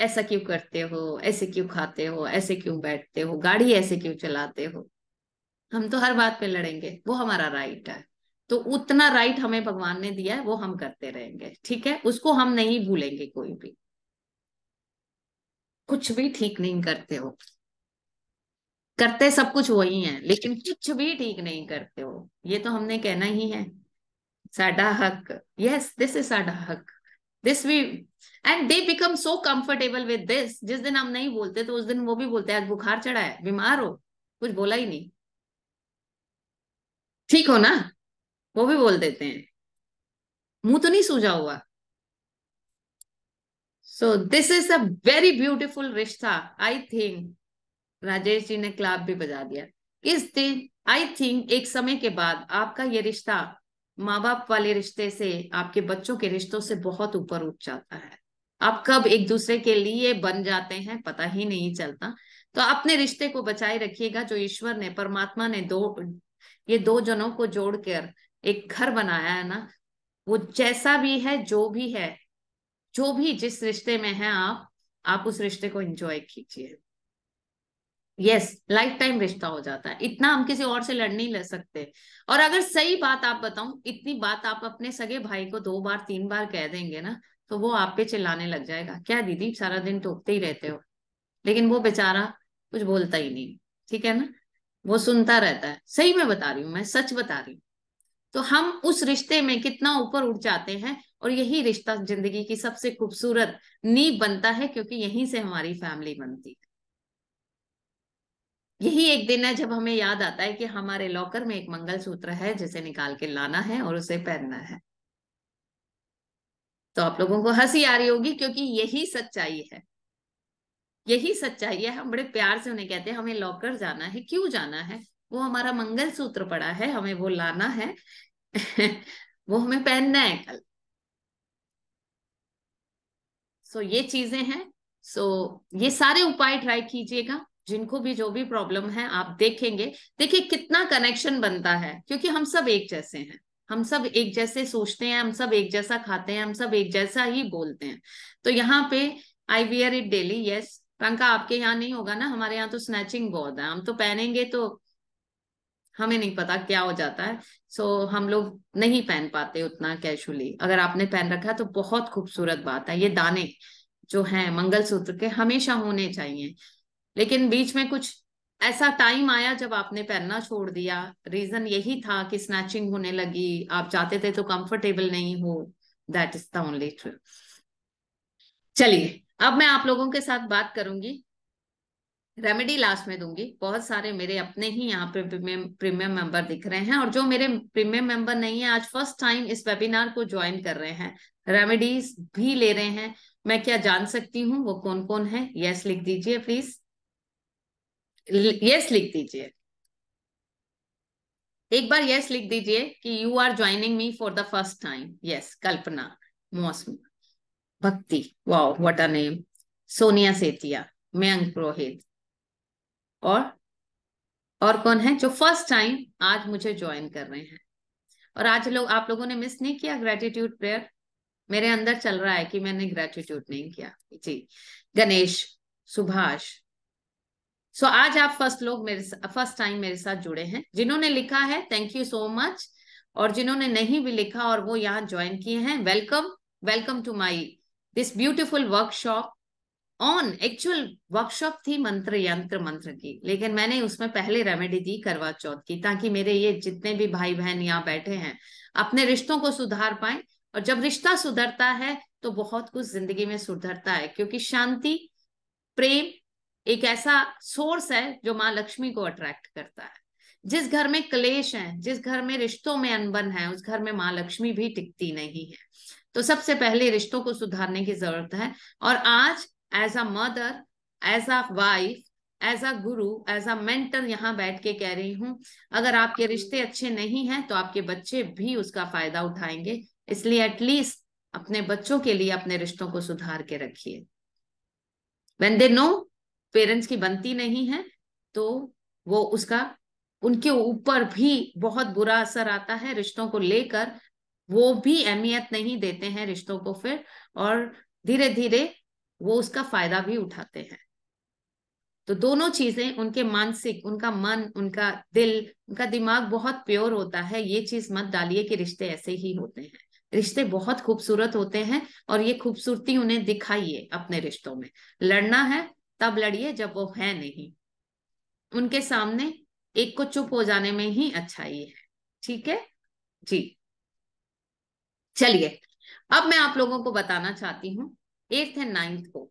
ऐसा क्यों करते हो ऐसे क्यों खाते हो ऐसे क्यों बैठते हो गाड़ी ऐसे क्यों चलाते हो हम तो हर बात पे लड़ेंगे वो हमारा राइट है तो उतना राइट हमें भगवान ने दिया है वो हम करते रहेंगे ठीक है उसको हम नहीं भूलेंगे कोई भी कुछ भी ठीक नहीं करते हो करते सब कुछ वही है लेकिन कुछ भी ठीक नहीं करते हो ये तो हमने कहना ही है साडा हक यस दिस इज साडा हक this we and they become so comfortable with this जिस दिन हम नहीं बोलते तो उस दिन वो भी बोलते हैं आज बुखार चढ़ा है बीमार हो कुछ बोला ही नहीं ठीक हो ना वो भी बोल देते हैं मुंह तो नहीं सूझा हुआ so this is a very beautiful रिश्ता आई थिंक राजेश जी ने क्लाब भी बजा दिया इस दिन आई थिंक एक समय के बाद आपका ये रिश्ता माँ बाप वाले रिश्ते से आपके बच्चों के रिश्तों से बहुत ऊपर उठ जाता है आप कब एक दूसरे के लिए बन जाते हैं पता ही नहीं चलता तो अपने रिश्ते को बचाए रखिएगा जो ईश्वर ने परमात्मा ने दो ये दो जनों को जोड़कर एक घर बनाया है ना वो जैसा भी है जो भी है जो भी जिस रिश्ते में है आप आप उस रिश्ते को एंजॉय कीजिए यस लाइफ टाइम रिश्ता हो जाता है इतना हम किसी और से लड़ नहीं ले सकते और अगर सही बात आप बताऊं इतनी बात आप अपने सगे भाई को दो बार तीन बार कह देंगे ना तो वो आप पे चिल्लाने लग जाएगा क्या दीदी सारा दिन टोकते ही रहते हो लेकिन वो बेचारा कुछ बोलता ही नहीं ठीक है ना वो सुनता रहता है सही में बता रही हूँ मैं सच बता रही हूँ तो हम उस रिश्ते में कितना ऊपर उठ जाते हैं और यही रिश्ता जिंदगी की सबसे खूबसूरत नींव बनता है क्योंकि यहीं से हमारी फैमिली बनती है यही एक दिन है जब हमें याद आता है कि हमारे लॉकर में एक मंगल सूत्र है जिसे निकाल के लाना है और उसे पहनना है तो आप लोगों को हंसी आ रही होगी क्योंकि यही सच्चाई है यही सच्चाई है हम बड़े प्यार से उन्हें कहते हैं हमें लॉकर जाना है क्यों जाना है वो हमारा मंगल सूत्र पड़ा है हमें वो लाना है वो हमें पहनना है कल सो so, ये चीजें हैं सो so, ये सारे उपाय ट्राई कीजिएगा जिनको भी जो भी प्रॉब्लम है आप देखेंगे देखिए कितना कनेक्शन बनता है क्योंकि हम सब एक जैसे हैं हम सब एक जैसे सोचते हैं हम सब एक जैसा खाते हैं हम सब एक जैसा ही बोलते हैं तो यहाँ पे I wear it daily yes Priyanka आपके यहाँ नहीं होगा ना हमारे यहाँ तो स्नैचिंग बहुत है हम तो पहनेंगे तो हमें नहीं पता क्या हो जाता है सो so, हम लोग नहीं पहन पाते उतना कैशुअली अगर आपने पहन रखा तो बहुत खूबसूरत बात है ये दाने जो है मंगलसूत्र के हमेशा होने चाहिए लेकिन बीच में कुछ ऐसा टाइम आया जब आपने पहनना छोड़ दिया रीजन यही था कि स्नैचिंग होने लगी आप जाते थे तो कंफर्टेबल नहीं हो that is the only true चलिए अब मैं आप लोगों के साथ बात करूंगी रेमेडी लास्ट में दूंगी बहुत सारे मेरे अपने ही यहाँ पे प्रीमियम मेंबर दिख रहे हैं और जो मेरे प्रीमियम मेंबर नहीं है आज फर्स्ट टाइम इस वेबिनार को ज्वाइन कर रहे हैं रेमेडीज भी ले रहे हैं मैं क्या जान सकती हूँ वो कौन कौन है यस लिख दीजिए प्लीज यस लिख दीजिए एक बार यस लिख दीजिए कि you are joining me for the first time yes Kalpana Mausami Bhakti wow what a name Sonia Setia Mayank Purohit और और कौन है जो फर्स्ट टाइम आज मुझे ज्वाइन कर रहे हैं और आज लोग आप लोगों ने मिस नहीं किया ग्रेटिट्यूड प्रेयर मेरे अंदर चल रहा है कि मैंने ग्रेटिट्यूड नहीं किया जी गणेश सुभाष सो so, आज आप फर्स्ट लोग मेरे फर्स्ट टाइम मेरे साथ जुड़े हैं जिन्होंने लिखा है थैंक यू सो मच और जिन्होंने नहीं भी लिखा और वो यहाँ ज्वाइन किए हैं welcome welcome to my this beautiful workshop on actual workshop थी मंत्र यंत्र मंत्र की लेकिन मैंने उसमें पहले रेमेडी दी करवा चौथ की ताकि मेरे ये जितने भी भाई बहन यहाँ बैठे हैं अपने रिश्तों को सुधार पाए और जब रिश्ता सुधरता है तो बहुत कुछ जिंदगी में सुधरता है क्योंकि शांति प्रेम एक ऐसा सोर्स है जो माँ लक्ष्मी को अट्रैक्ट करता है जिस घर में क्लेश है जिस घर में रिश्तों में अनबन है उस घर में माँ लक्ष्मी भी टिकती नहीं है तो सबसे पहले रिश्तों को सुधारने की जरूरत है और आज as a mother as a wife as a guru as a mentor यहाँ बैठ के कह रही हूं अगर आपके रिश्ते अच्छे नहीं हैं तो आपके बच्चे भी उसका फायदा उठाएंगे इसलिए एटलीस्ट अपने बच्चों के लिए अपने रिश्तों को सुधार के रखिए वेन दे नो पेरेंट्स की बनती नहीं है तो वो उसका उनके ऊपर भी बहुत बुरा असर आता है रिश्तों को लेकर वो भी अहमियत नहीं देते हैं रिश्तों को फिर और धीरे धीरे वो उसका फायदा भी उठाते हैं तो दोनों चीजें उनके मानसिक उनका मन उनका दिल उनका दिमाग बहुत प्योर होता है ये चीज मत डालिए कि रिश्ते ऐसे ही होते हैं रिश्ते बहुत खूबसूरत होते हैं और ये खूबसूरती उन्हें दिखाइए अपने रिश्तों में लड़ना है तब लड़िए जब वो है नहीं उनके सामने एक को चुप हो जाने में ही अच्छाई है ठीक है जी चलिए अब मैं आप लोगों को बताना चाहती हूँ एट्थ एंड नाइन्थ को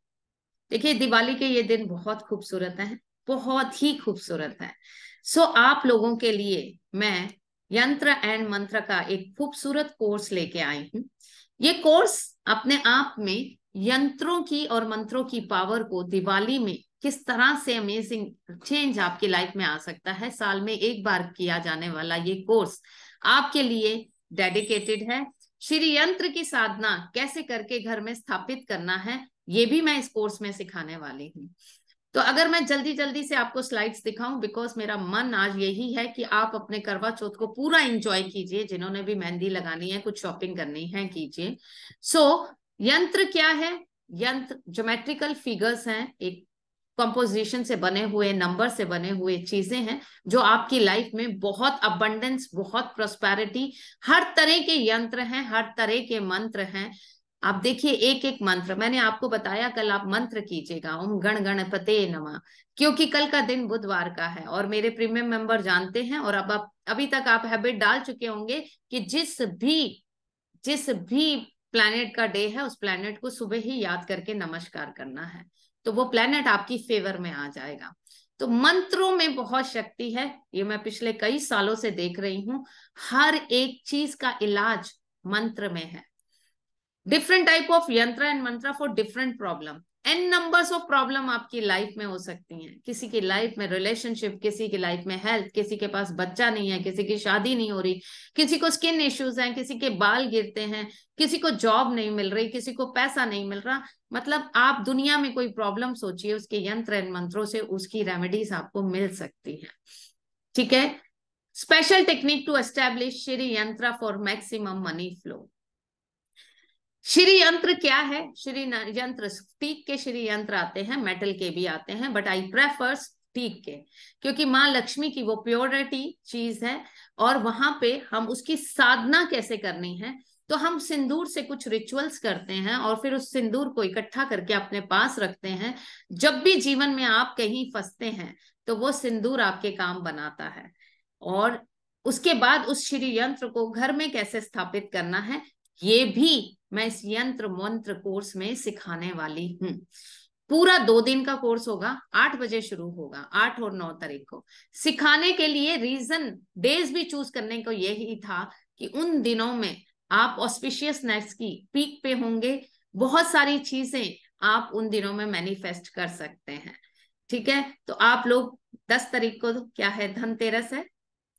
देखिए दिवाली के ये दिन बहुत खूबसूरत है बहुत ही खूबसूरत है सो आप लोगों के लिए मैं यंत्र एंड मंत्र का एक खूबसूरत कोर्स लेके आई हूँ ये कोर्स अपने आप में यंत्रों की और मंत्रों की पावर को दिवाली में किस तरह से अमेजिंग चेंज आपकी लाइफ में आ सकता है साल में एक बार किया जाने वाला ये कोर्स आपके लिए डेडिकेटेड है श्री यंत्र की साधना कैसे करके घर में स्थापित करना है ये भी मैं इस कोर्स में सिखाने वाली हूँ तो अगर मैं जल्दी जल्दी से आपको स्लाइड्स दिखाऊं बिकॉज मेरा मन आज यही है कि आप अपने करवा चौथ को पूरा एंजॉय कीजिए जिन्होंने भी मेहंदी लगानी है कुछ शॉपिंग करनी है कीजिए सो so, यंत्र क्या है यंत्र ज्योमेट्रिकल फिगर्स हैं एक कंपोजिशन से बने हुए नंबर से बने हुए चीजें हैं जो आपकी लाइफ में बहुत अबंडेंस बहुत प्रोस्पैरिटी हर तरह के यंत्र हैं हर तरह के मंत्र हैं आप देखिए एक एक मंत्र मैंने आपको बताया कल आप मंत्र कीजिएगा ओम गण गणपते नमा क्योंकि कल का दिन बुधवार का है और मेरे प्रीमियम मेंबर जानते हैं और अब आप अभी तक आप हैबिट डाल चुके होंगे कि जिस भी जिस भी प्लैनेट का डे है उस प्लैनेट को सुबह ही याद करके नमस्कार करना है तो वो प्लैनेट आपकी फेवर में आ जाएगा तो मंत्रों में बहुत शक्ति है ये मैं पिछले कई सालों से देख रही हूं हर एक चीज का इलाज मंत्र में है different type of yantra and mantra for different problem N numbers of problem आपकी लाइफ में हो सकती हैं किसी की लाइफ में रिलेशनशिप किसी की लाइफ में हेल्थ किसी के पास बच्चा नहीं है किसी की शादी नहीं हो रही किसी को स्किन इश्यूज हैं किसी के बाल गिरते हैं किसी को जॉब नहीं मिल रही किसी को पैसा नहीं मिल रहा मतलब आप दुनिया में कोई प्रॉब्लम सोचिए उसके यंत्र एन मंत्रों से उसकी रेमेडीज आपको मिल सकती है ठीक है special technique to establish Shri yantra for maximum money flow Shri yantra क्या है श्री यंत्र टीक के श्री यंत्र आते हैं मेटल के भी आते हैं बट आई प्रेफर टीक के क्योंकि माँ लक्ष्मी की वो प्योरिटी चीज है और वहां पे हम उसकी साधना कैसे करनी है तो हम सिंदूर से कुछ रिचुअल्स करते हैं और फिर उस सिंदूर को इकट्ठा करके अपने पास रखते हैं जब भी जीवन में आप कहीं फंसते हैं तो वो सिंदूर आपके काम बनाता है और उसके बाद उस श्री यंत्र को घर में कैसे स्थापित करना है ये भी मैं इस यंत्र मंत्र कोर्स में सिखाने वाली हूँ पूरा दो दिन का कोर्स होगा आठ बजे शुरू होगा आठ और नौ तारीख को सिखाने के लिए रीजन डेज भी चूज करने को यही था कि उन दिनों में आप ऑस्पिशियस नेट्स की पीक पे होंगे बहुत सारी चीजें आप उन दिनों में मैनिफेस्ट कर सकते हैं ठीक है तो आप लोग दस तारीख को क्या है धनतेरस है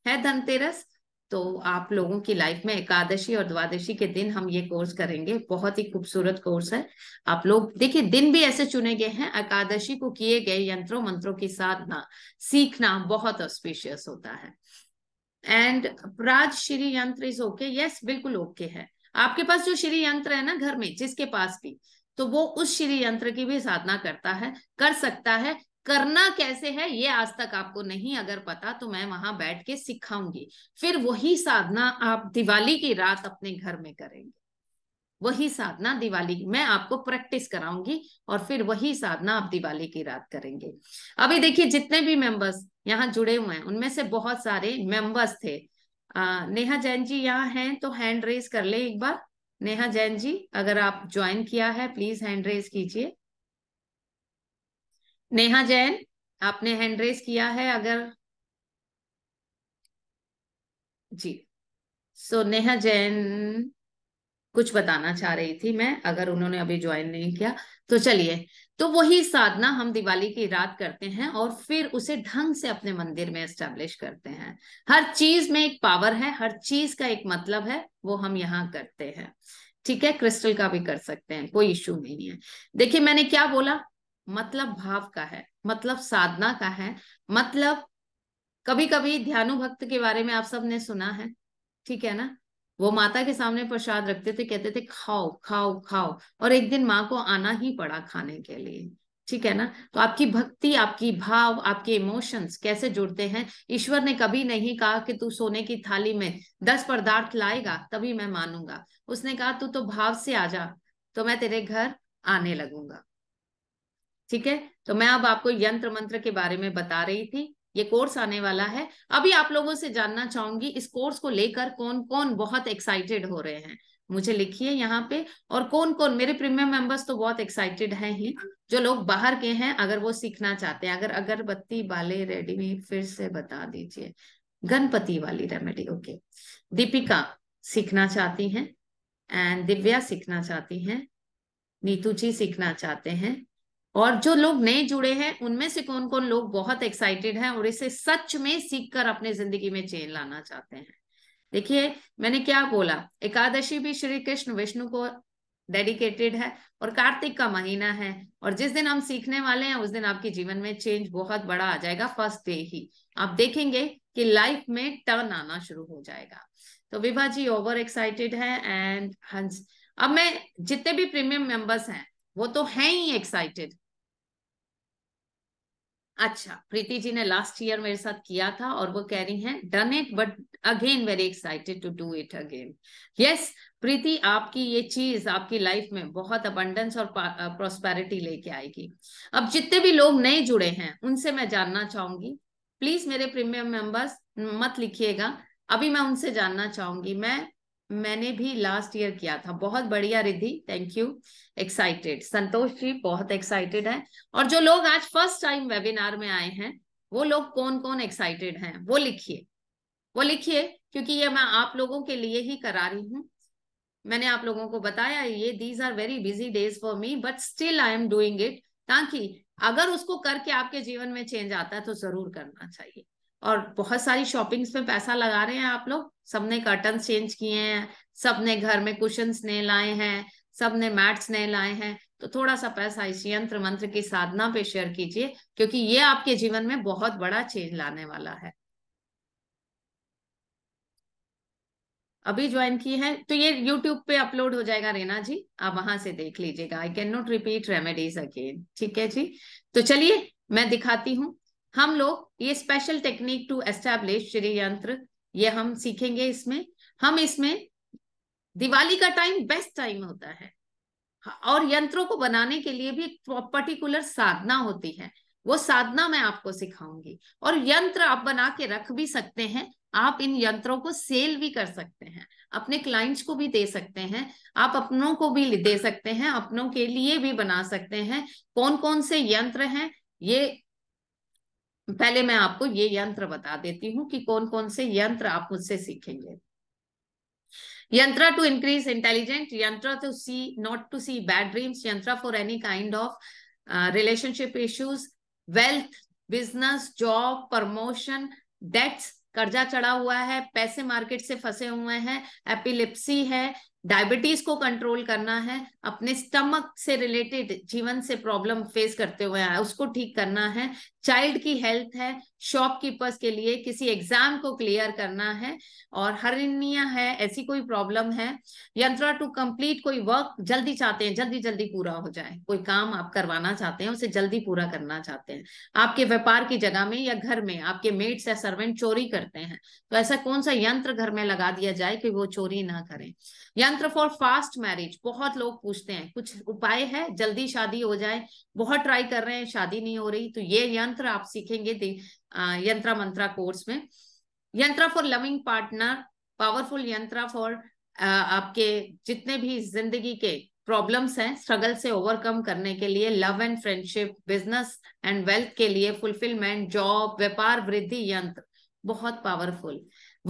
है धनतेरस तो आप लोगों की लाइफ में एकादशी और द्वादशी के दिन हम ये कोर्स करेंगे बहुत ही खूबसूरत कोर्स है आप लोग देखिए दिन भी ऐसे चुने गए हैं एकादशी को किए गए यंत्रों मंत्रों की साधना सीखना बहुत ऑस्पिशियस होता है एंड प्राज Shri yantra is okay yes बिल्कुल ओके okay है आपके पास जो श्री यंत्र है ना घर में जिसके पास भी तो वो उस श्री यंत्र की भी साधना करता है कर सकता है करना कैसे है ये आज तक आपको नहीं अगर पता तो मैं वहां बैठ के सिखाऊंगी फिर वही साधना आप दिवाली की रात अपने घर में करेंगे वही साधना दिवाली मैं आपको प्रैक्टिस कराऊंगी और फिर वही साधना आप दिवाली की रात करेंगे अभी देखिए जितने भी मेंबर्स यहाँ जुड़े हुए हैं उनमें से बहुत सारे मेंबर्स थे आ, नेहा जैन जी यहाँ हैं तो हैंड रेस कर ले एक बार नेहा जैन जी अगर आप ज्वाइन किया है प्लीज हैंड रेस कीजिए नेहा जैन आपने हैंड रेस किया है अगर जी सो so, नेहा जैन कुछ बताना चाह रही थी मैं अगर उन्होंने अभी ज्वाइन नहीं किया तो चलिए तो वही साधना हम दिवाली की रात करते हैं और फिर उसे ढंग से अपने मंदिर में एस्टेब्लिश करते हैं हर चीज में एक पावर है हर चीज का एक मतलब है वो हम यहाँ करते हैं ठीक है क्रिस्टल का भी कर सकते हैं कोई इश्यू नहीं है देखिए मैंने क्या बोला मतलब भाव का है मतलब साधना का है मतलब कभी कभी ध्यानु भक्त के बारे में आप सब ने सुना है ठीक है ना वो माता के सामने प्रसाद रखते थे कहते थे खाओ खाओ खाओ और एक दिन माँ को आना ही पड़ा खाने के लिए ठीक है ना तो आपकी भक्ति आपकी भाव आपके इमोशंस कैसे जुड़ते हैं ईश्वर ने कभी नहीं कहा कि तू सोने की थाली में दस पदार्थ लाएगा तभी मैं मानूंगा उसने कहा तू तो भाव से आ जा तो मैं तेरे घर आने लगूंगा ठीक है तो मैं अब आपको यंत्र मंत्र के बारे में बता रही थी ये कोर्स आने वाला है अभी आप लोगों से जानना चाहूंगी इस कोर्स को लेकर कौन कौन बहुत एक्साइटेड हो रहे हैं मुझे लिखिए यहाँ पे और कौन कौन मेरे प्रीमियम मेंबर्स तो बहुत एक्साइटेड हैं ही जो लोग बाहर के हैं अगर वो सीखना चाहते हैं अगर अगरबत्ती वाले रेडीमी फिर से बता दीजिए गणपति वाली रेमेडी ओके दीपिका सीखना चाहती हैं एंड दिव्या सीखना चाहती हैं नीतू जी सीखना चाहते हैं और जो लोग नए जुड़े हैं उनमें से कौन कौन लोग बहुत एक्साइटेड हैं और इसे सच में सीख कर अपने जिंदगी में चेंज लाना चाहते हैं देखिए मैंने क्या बोला एकादशी भी श्री कृष्ण विष्णु को डेडिकेटेड है और कार्तिक का महीना है और जिस दिन हम सीखने वाले हैं उस दिन आपके जीवन में चेंज बहुत बड़ा आ जाएगा फर्स्ट डे ही आप देखेंगे कि लाइफ में टर्न आना शुरू हो जाएगा तो विभा जी ओवर एक्साइटेड है एंड हंस अब मैं जितने भी प्रीमियम मेंबर्स हैं वो तो है ही एक्साइटेड अच्छा प्रीति जी ने लास्ट ईयर मेरे साथ किया था और वो कह रही हैं done it but again very excited to do it again yes Preeti आपकी ये चीज आपकी लाइफ में बहुत अबंडेंस और प्रोस्पेरिटी लेके आएगी अब जितने भी लोग नए जुड़े हैं उनसे मैं जानना चाहूंगी प्लीज मेरे प्रीमियम मेंबर्स मत लिखिएगा अभी मैं उनसे जानना चाहूंगी मैं मैंने भी लास्ट ईयर किया था बहुत बढ़िया Riddhi thank you excited Santosh ji बहुत एक्साइटेड है और जो लोग आज फर्स्ट टाइम वेबिनार में आए हैं वो लोग कौन कौन एक्साइटेड हैं वो लिखिए वो लिखिए क्योंकि ये मैं आप लोगों के लिए ही करा रही हूँ मैंने आप लोगों को बताया ये these are very busy days for me but still I am doing it ताकि अगर उसको करके आपके जीवन में चेंज आता है तो जरूर करना चाहिए और बहुत सारी शॉपिंग्स में पैसा लगा रहे हैं आप लोग सबने कर्टन चेंज किए हैं सबने घर में कुशन नए लाए हैं सबने मैट्स नए लाए हैं तो थोड़ा सा पैसा इस यंत्र मंत्र की साधना पे शेयर कीजिए क्योंकि ये आपके जीवन में बहुत बड़ा चेंज लाने वाला है अभी ज्वाइन की है तो ये यूट्यूब पे अपलोड हो जाएगा रेना जी आप वहां से देख लीजिएगा I can not repeat remedies again ठीक है जी तो चलिए मैं दिखाती हूँ हम लोग ये special technique to establish Shri yantra ये हम सीखेंगे इसमें हम इसमें दिवाली का टाइम बेस्ट टाइम होता है और यंत्रों को बनाने के लिए भी एक पर्टिकुलर साधना होती है वो साधना मैं आपको सिखाऊंगी और यंत्र आप बना के रख भी सकते हैं आप इन यंत्रों को सेल भी कर सकते हैं अपने क्लाइंट्स को भी दे सकते हैं आप अपनों को भी दे सकते हैं अपनों के लिए भी बना सकते हैं कौन कौन से यंत्र हैं ये पहले मैं आपको ये यंत्र बता देती हूँ कि कौन कौन से यंत्र आप मुझसे सीखेंगे Yantra to increase intelligence, yantra to see, not to see bad dreams, yantra for any kind of uh, relationship issues, wealth, business, job, promotion, debts, कर्जा चढ़ा हुआ है पैसे मार्केट से फंसे हुए हैं एपिलिप्सी है डायबिटीज को कंट्रोल करना है अपने स्टमक से रिलेटेड जीवन से प्रॉब्लम फेस करते हुए उसको ठीक करना है चाइल्ड की हेल्थ है शॉपकीपर्स के लिए किसी एग्जाम को क्लियर करना है और हरिनिया है ऐसी कोई प्रॉब्लम है यंत्रा टू कंप्लीट कोई वर्क जल्दी चाहते हैं जल्दी जल्दी पूरा हो जाए कोई काम आप करवाना चाहते हैं उसे जल्दी पूरा करना चाहते हैं आपके व्यापार की जगह में या घर में आपके मेड्स या सर्वेंट चोरी करते हैं तो ऐसा कौन सा यंत्र घर में लगा दिया जाए कि वो चोरी ना करें यंत्र फॉर फास्ट मैरिज बहुत लोग पूछते हैं कुछ उपाय है जल्दी शादी हो जाए बहुत ट्राई कर रहे हैं शादी नहीं हो रही तो ये यंत्र यंत्र आप सीखेंगे यंत्रा मंत्रा कोर्स में yantra for loving partner powerful yantra for आपके जितने भी जिंदगी के प्रॉब्लम्स हैं स्ट्रगल से ओवरकम करने के लिए love and friendship business and wealth के लिए फुलफिलमेंट जॉब व्यापार वृद्धि यंत्र बहुत पावरफुल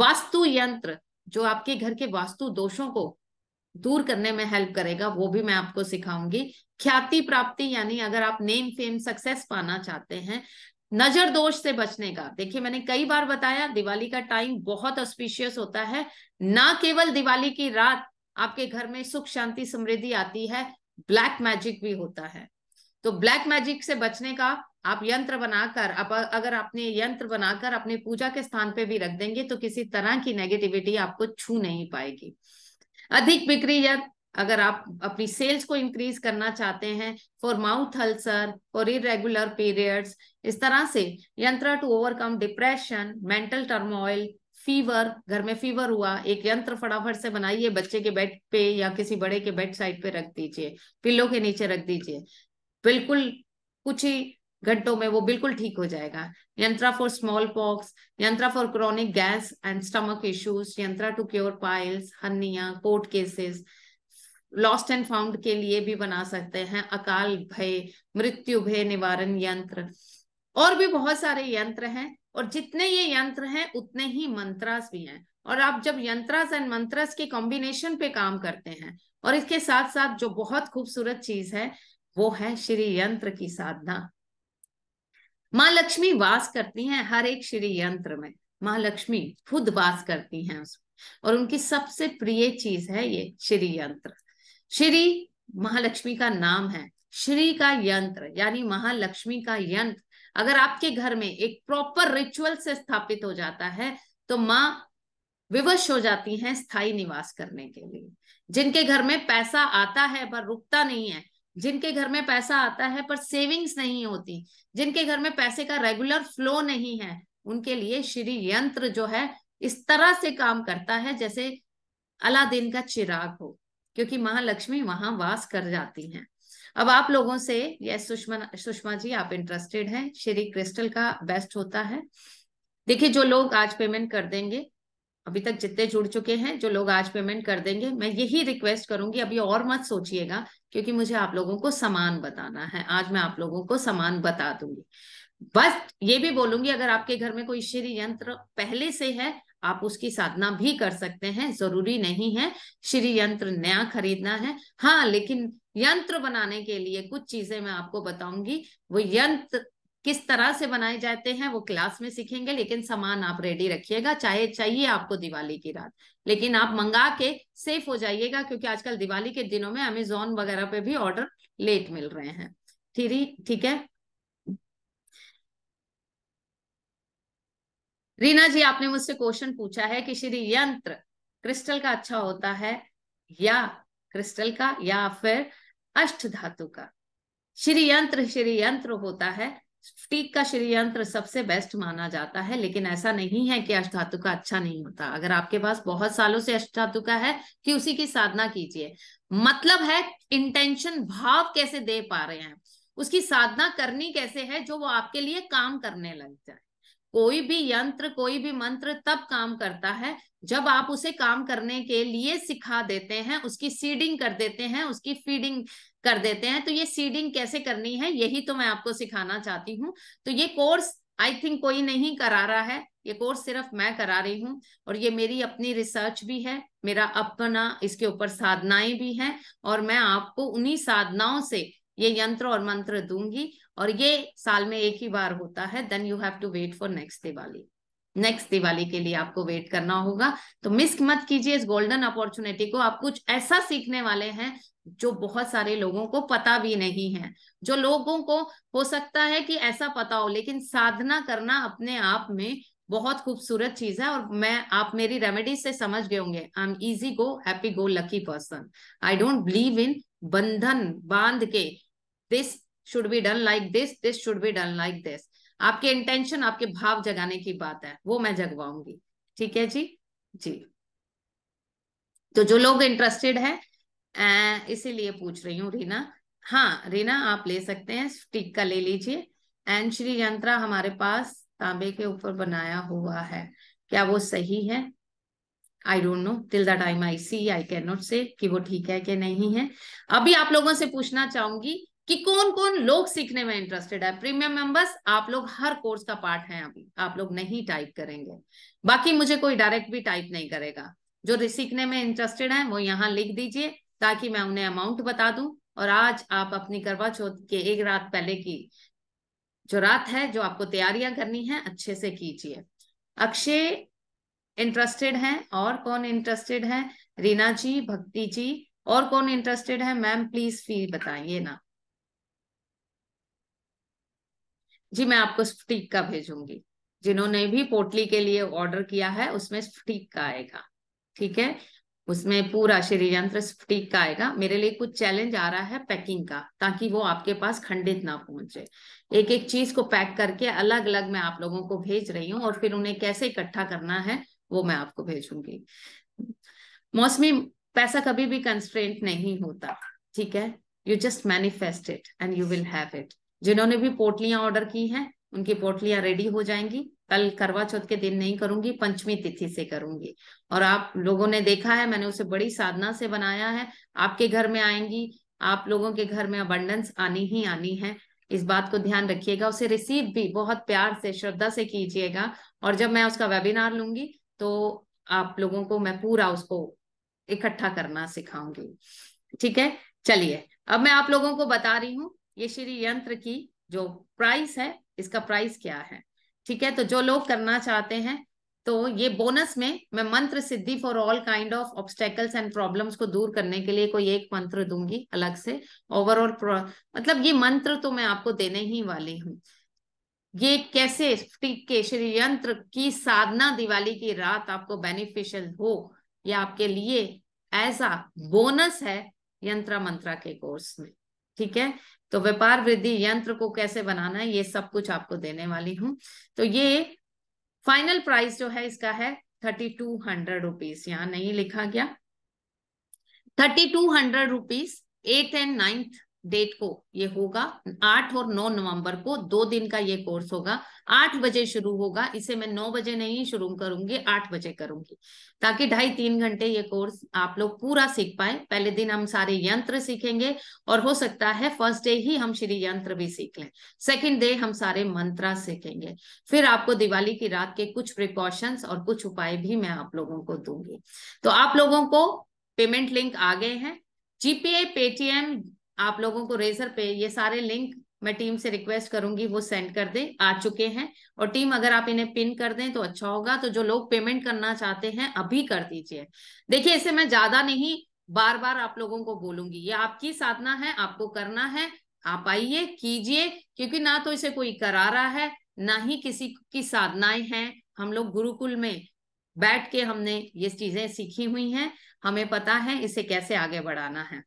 वास्तु यंत्र जो आपके घर के वास्तु दोषों को दूर करने में हेल्प करेगा वो भी मैं आपको सिखाऊंगी ख्याति प्राप्ति यानी अगर आप नेम फेम सक्सेस पाना चाहते हैं नजर दोष से बचने का देखिए मैंने कई बार बताया दिवाली का टाइम बहुत ऑस्पिशियस होता है ना केवल दिवाली की रात आपके घर में सुख शांति समृद्धि आती है ब्लैक मैजिक भी होता है तो ब्लैक मैजिक से बचने का आप यंत्र बनाकर आप अगर आपने यंत्र बनाकर अपने पूजा के स्थान पे भी रख देंगे तो किसी तरह की नेगेटिविटी आपको छू नहीं पाएगी अधिक बिक्री या अगर आप अपनी सेल्स को इंक्रीज करना चाहते हैं फॉर माउथ अल्सर और इरेगुलर पीरियड्स इस तरह से yantra to overcome depression mental turmoil fever घर में फीवर हुआ एक यंत्र फटाफट से बनाइए बच्चे के बेड पे या किसी बड़े के बेड साइड पे रख दीजिए पिल्लो के नीचे रख दीजिए बिल्कुल कुछ ही घंटों में वो बिल्कुल ठीक हो जाएगा yantra for smallpox yantra for chronic gas and stomach issues yantra to cure piles hernia court cases lost and found के लिए भी बना सकते हैं अकाल भय मृत्यु भय निवारण यंत्र और भी बहुत सारे यंत्र हैं और जितने ये यंत्र हैं उतने ही मंत्रास भी हैं और आप जब यंत्रास एंड मंत्रास के कॉम्बिनेशन पे काम करते हैं और इसके साथ साथ जो बहुत खूबसूरत चीज है वो है श्री यंत्र की साधना माँ लक्ष्मी वास करती हैं हर एक श्री यंत्र में माँ लक्ष्मी खुद वास करती हैं उसमें और उनकी सबसे प्रिय चीज है ये श्री यंत्र श्री महालक्ष्मी का नाम है श्री का यंत्र यानी महालक्ष्मी का यंत्र अगर आपके घर में एक प्रॉपर रिचुअल से स्थापित हो जाता है तो माँ विवश हो जाती हैं स्थायी निवास करने के लिए जिनके घर में पैसा आता है पर रुकता नहीं है जिनके घर में पैसा आता है पर सेविंग्स नहीं होती जिनके घर में पैसे का रेगुलर फ्लो नहीं है उनके लिए श्री यंत्र जो है इस तरह से काम करता है जैसे अलादीन का चिराग हो क्योंकि महालक्ष्मी वहां वास कर जाती हैं अब आप लोगों से यस सुषमा सुषमा जी आप इंटरेस्टेड हैं श्री क्रिस्टल का बेस्ट होता है देखिए जो लोग आज पेमेंट कर देंगे अभी तक जितने जुड़ चुके हैं जो लोग आज पेमेंट कर देंगे मैं यही रिक्वेस्ट करूंगी अभी और मत सोचिएगा क्योंकि मुझे आप लोगों को समान बताना है आज मैं आप लोगों को समान बता दूंगी बस ये भी बोलूंगी अगर आपके घर में कोई श्री यंत्र पहले से है आप उसकी साधना भी कर सकते हैं जरूरी नहीं है श्री यंत्र नया खरीदना है हाँ लेकिन यंत्र बनाने के लिए कुछ चीजें मैं आपको बताऊंगी वो यंत्र किस तरह से बनाए जाते हैं वो क्लास में सीखेंगे लेकिन सामान आप रेडी रखिएगा चाहे चाहिए आपको दिवाली की रात लेकिन आप मंगा के सेफ हो जाइएगा क्योंकि आजकल दिवाली के दिनों में अमेजोन वगैरह पे भी ऑर्डर लेट मिल रहे हैं ठीक ठीक है रीना जी आपने मुझसे क्वेश्चन पूछा है कि श्री यंत्र क्रिस्टल का अच्छा होता है या क्रिस्टल का या फिर अष्ट धातु का श्री यंत्र श्री यंत्र होता है स्टीक का श्रीयंत्र सबसे बेस्ट माना जाता है लेकिन ऐसा नहीं है कि अष्टातु का अच्छा नहीं होता अगर आपके पास बहुत सालों से अष्टातु का है कि उसी की साधना कीजिए मतलब है इंटेंशन भाव कैसे दे पा रहे हैं उसकी साधना करनी कैसे है जो वो आपके लिए काम करने लग जाए कोई भी यंत्र कोई भी मंत्र तब काम करता है जब आप उसे काम करने के लिए सिखा देते हैं उसकी सीडिंग कर देते हैं उसकी फीडिंग कर देते हैं तो ये सीडिंग कैसे करनी है यही तो मैं आपको सिखाना चाहती हूँ तो ये कोर्स आई थिंक कोई नहीं करा रहा है ये कोर्स सिर्फ मैं करा रही हूँ और ये मेरी अपनी रिसर्च भी है मेरा अपना इसके ऊपर साधनाएं भी हैं और मैं आपको उन्हीं साधनाओं से ये यंत्र और मंत्र दूंगी और ये साल में एक ही बार होता है then you have to wait for next Diwali next Diwali के लिए आपको वेट करना होगा तो मिस मत कीजिए इस गोल्डन अपॉर्चुनिटी को आप कुछ ऐसा सीखने वाले हैं जो बहुत सारे लोगों को पता भी नहीं है जो लोगों को हो सकता है कि ऐसा पता हो लेकिन साधना करना अपने आप में बहुत खूबसूरत चीज है और मैं आप मेरी रेमेडी से समझ गए होंगे I am easy go happy go lucky person I don't believe in बंधन बांध के this should be done like this this should be done like this आपके इंटेंशन आपके भाव जगाने की बात है वो मैं जगवाऊंगी ठीक है जी जी तो जो लोग इंटरेस्टेड है इसीलिए पूछ रही हूँ रीना हाँ रीना आप ले सकते हैं स्टिक का ले लीजिए एंड श्री यंत्रा हमारे पास तांबे के ऊपर बनाया हुआ है क्या वो सही है I don't know till the time I see I can not say कि वो ठीक है कि नहीं है अभी आप लोगों से पूछना चाहूंगी कि कौन कौन लोग सीखने में इंटरेस्टेड है प्रीमियम मेंबर्स आप लोग हर कोर्स का पार्ट है अभी आप लोग नहीं टाइप करेंगे बाकी मुझे कोई डायरेक्ट भी टाइप नहीं करेगा जो सीखने में इंटरेस्टेड है वो यहाँ लिख दीजिए ताकि मैं उन्हें अमाउंट बता दूं और आज आप अपनी करवा चौथ के एक रात पहले की जो रात है जो आपको तैयारियां करनी है अच्छे से कीजिए अक्षय इंटरेस्टेड हैं और कौन इंटरेस्टेड है रीना जी भक्ति जी और कौन इंटरेस्टेड है मैम प्लीज फी बताइए ना जी मैं आपको स्फटिक का भेजूंगी जिन्होंने भी पोटली के लिए ऑर्डर किया है उसमें स्फटीक का आएगा ठीक है उसमें पूरा श्री यंत्र स्फटिक का आएगा मेरे लिए कुछ चैलेंज आ रहा है पैकिंग का ताकि वो आपके पास खंडित ना पहुंचे एक एक चीज को पैक करके अलग अलग मैं आप लोगों को भेज रही हूँ और फिर उन्हें कैसे इकट्ठा करना है वो मैं आपको भेजूंगी मौसमी पैसा कभी भी कंस्ट्रेंट नहीं होता ठीक है you just manifest it and you will have it जिन्होंने भी पोटलियां ऑर्डर की हैं उनकी पोटलियां रेडी हो जाएंगी कल करवा चौथ के दिन नहीं करूंगी पंचमी तिथि से करूंगी और आप लोगों ने देखा है मैंने उसे बड़ी साधना से बनाया है आपके घर में आएंगी आप लोगों के घर में अबंडेंस आनी ही आनी है इस बात को ध्यान रखिएगा उसे रिसीव भी बहुत प्यार से श्रद्धा से कीजिएगा और जब मैं उसका वेबिनार लूंगी तो आप लोगों को मैं पूरा उसको इकट्ठा करना सिखाऊंगी ठीक है चलिए अब मैं आप लोगों को बता रही हूँ ये श्री यंत्र की जो प्राइस है इसका प्राइस क्या है ठीक है तो जो लोग करना चाहते हैं तो ये बोनस में मैं मंत्र सिद्धि for all kind of obstacles and problems को दूर करने के लिए कोई एक मंत्र दूंगी अलग से ओवरऑल मतलब ये मंत्र तो मैं आपको देने ही वाली हूँ ये कैसे के यंत्र की साधना दिवाली की रात आपको बेनिफिशियल हो ये आपके लिए ऐसा बोनस है यंत्र मंत्रा के कोर्स में ठीक है तो व्यापार वृद्धि यंत्र को कैसे बनाना है ये सब कुछ आपको देने वाली हूँ तो ये फाइनल प्राइस जो है इसका है थर्टी टू हंड्रेड रुपीज यहाँ नहीं लिखा गया thirty two hundred rupees eight and ninth date को ये होगा आठ और नौ नवंबर को दो दिन का ये कोर्स होगा आठ बजे शुरू होगा इसे मैं नौ बजे नहीं शुरू करूंगी आठ बजे करूंगी ताकि ढाई तीन घंटे ये कोर्स आप लोग पूरा सीख पाए पहले दिन हम सारे यंत्र सीखेंगे और हो सकता है फर्स्ट डे ही हम श्री यंत्र भी सीख लें सेकेंड डे हम सारे मंत्रा सीखेंगे फिर आपको दिवाली की रात के कुछ प्रिकॉशंस और कुछ उपाय भी मैं आप लोगों को दूंगी तो आप लोगों को पेमेंट लिंक आ गए हैं जीपीए पेटीएम आप लोगों को रेजर पे ये सारे लिंक मैं टीम से रिक्वेस्ट करूंगी वो सेंड कर दे आ चुके हैं और टीम अगर आप इन्हें पिन कर दें तो अच्छा होगा तो जो लोग पेमेंट करना चाहते हैं अभी कर दीजिए देखिए इसे मैं ज्यादा नहीं बार बार आप लोगों को बोलूंगी ये आपकी साधना है आपको करना है आप आइए कीजिए क्योंकि ना तो इसे कोई करा रहा है ना ही किसी की साधनाएं हैं हम लोग गुरुकुल में बैठ के हमने ये चीजें सीखी हुई हैं हमें पता है इसे कैसे आगे बढ़ाना है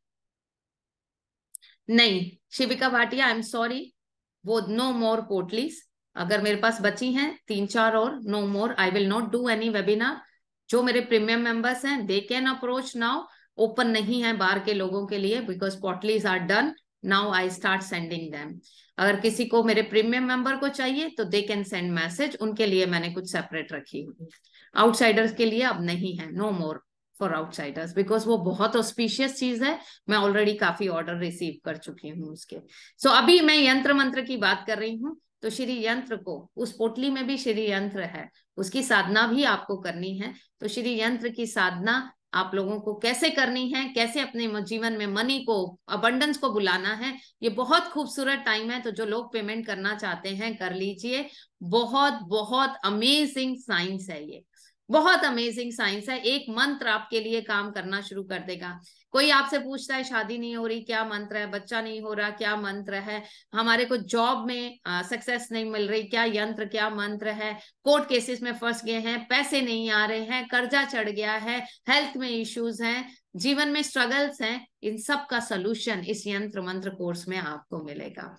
नहीं Shivika Bhatia I am sorry वो नो मोर पोर्टलीस अगर मेरे पास बची हैं तीन चार और no more I will not do any webinar जो मेरे प्रीमियम मेंबर्स हैं they can approach now open नहीं है बाहर के लोगों के लिए बिकॉज पोर्टलीज are done now I start sending them अगर किसी को मेरे प्रीमियम मेंबर को चाहिए तो दे कैन सेंड मैसेज उनके लिए मैंने कुछ सेपरेट रखी हुई आउटसाइडर्स के लिए अब नहीं है no more for outsiders because वो बहुत ऑस्पिशियस चीज है मैं ऑलरेडी काफी ऑर्डर रिसीव कर चुकी हूँ उसके सो so, अभी मैं यंत्र मंत्र की बात कर रही हूँ तो श्री यंत्र को उस पोटली में भी श्री यंत्र है उसकी साधना भी आपको करनी है तो श्री यंत्र की साधना आप लोगों को कैसे करनी है कैसे अपने जीवन में मनी को अबंडेंस को बुलाना है ये बहुत खूबसूरत टाइम है तो जो लोग पेमेंट करना चाहते हैं कर लीजिए बहुत बहुत अमेजिंग साइंस है ये बहुत अमेजिंग साइंस है एक मंत्र आपके लिए काम करना शुरू कर देगा कोई आपसे पूछता है शादी नहीं हो रही क्या मंत्र है बच्चा नहीं हो रहा क्या मंत्र है हमारे को जॉब में सक्सेस नहीं मिल रही क्या यंत्र क्या मंत्र है कोर्ट केसेस में फंस गए हैं पैसे नहीं आ रहे हैं कर्जा चढ़ गया है हेल्थ में इश्यूज हैं जीवन में स्ट्रगल्स हैं इन सब का सोल्यूशन इस यंत्र मंत्र कोर्स में आपको मिलेगा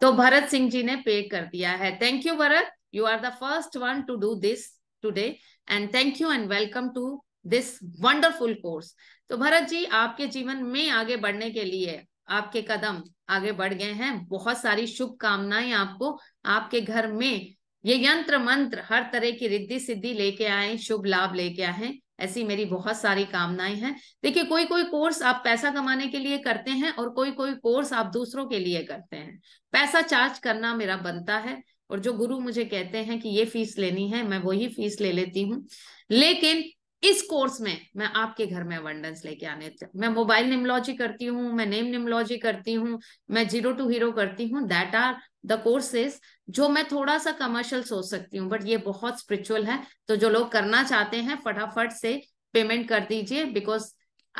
तो भरत सिंह जी ने पे कर दिया है thank you Bharat you are the first one to do this today and thank you and welcome to this wonderful course तो भरत जी आपके जीवन में आगे बढ़ने के लिए आपके कदम आगे बढ़ गए हैं बहुत सारी शुभकामनाएं आपको आपके घर में ये यंत्र मंत्र हर तरह की रिद्धि सिद्धि लेके आए शुभ लाभ लेके आए ऐसी मेरी बहुत सारी कामनाएं हैं देखिए कोई कोई कोर्स आप पैसा कमाने के लिए करते हैं और कोई कोई कोर्स आप दूसरों के लिए करते हैं पैसा चार्ज करना मेरा बनता है और जो गुरु मुझे कहते हैं कि ये फीस लेनी है मैं वही फीस ले लेती हूँ लेकिन इस कोर्स में मैं आपके घर में अवंडेंस लेके आने मैं मोबाइल निमोलॉजी करती हूँ मैं नेम निमोलॉजी करती हूँ मैं जीरो टू हीरो करती हूँ दैट आर द कोर्सेस जो मैं थोड़ा सा कमर्शियल सोच सकती हूँ बट ये बहुत स्पिरिचुअल है तो जो लोग करना चाहते हैं फटाफट से पेमेंट कर दीजिए because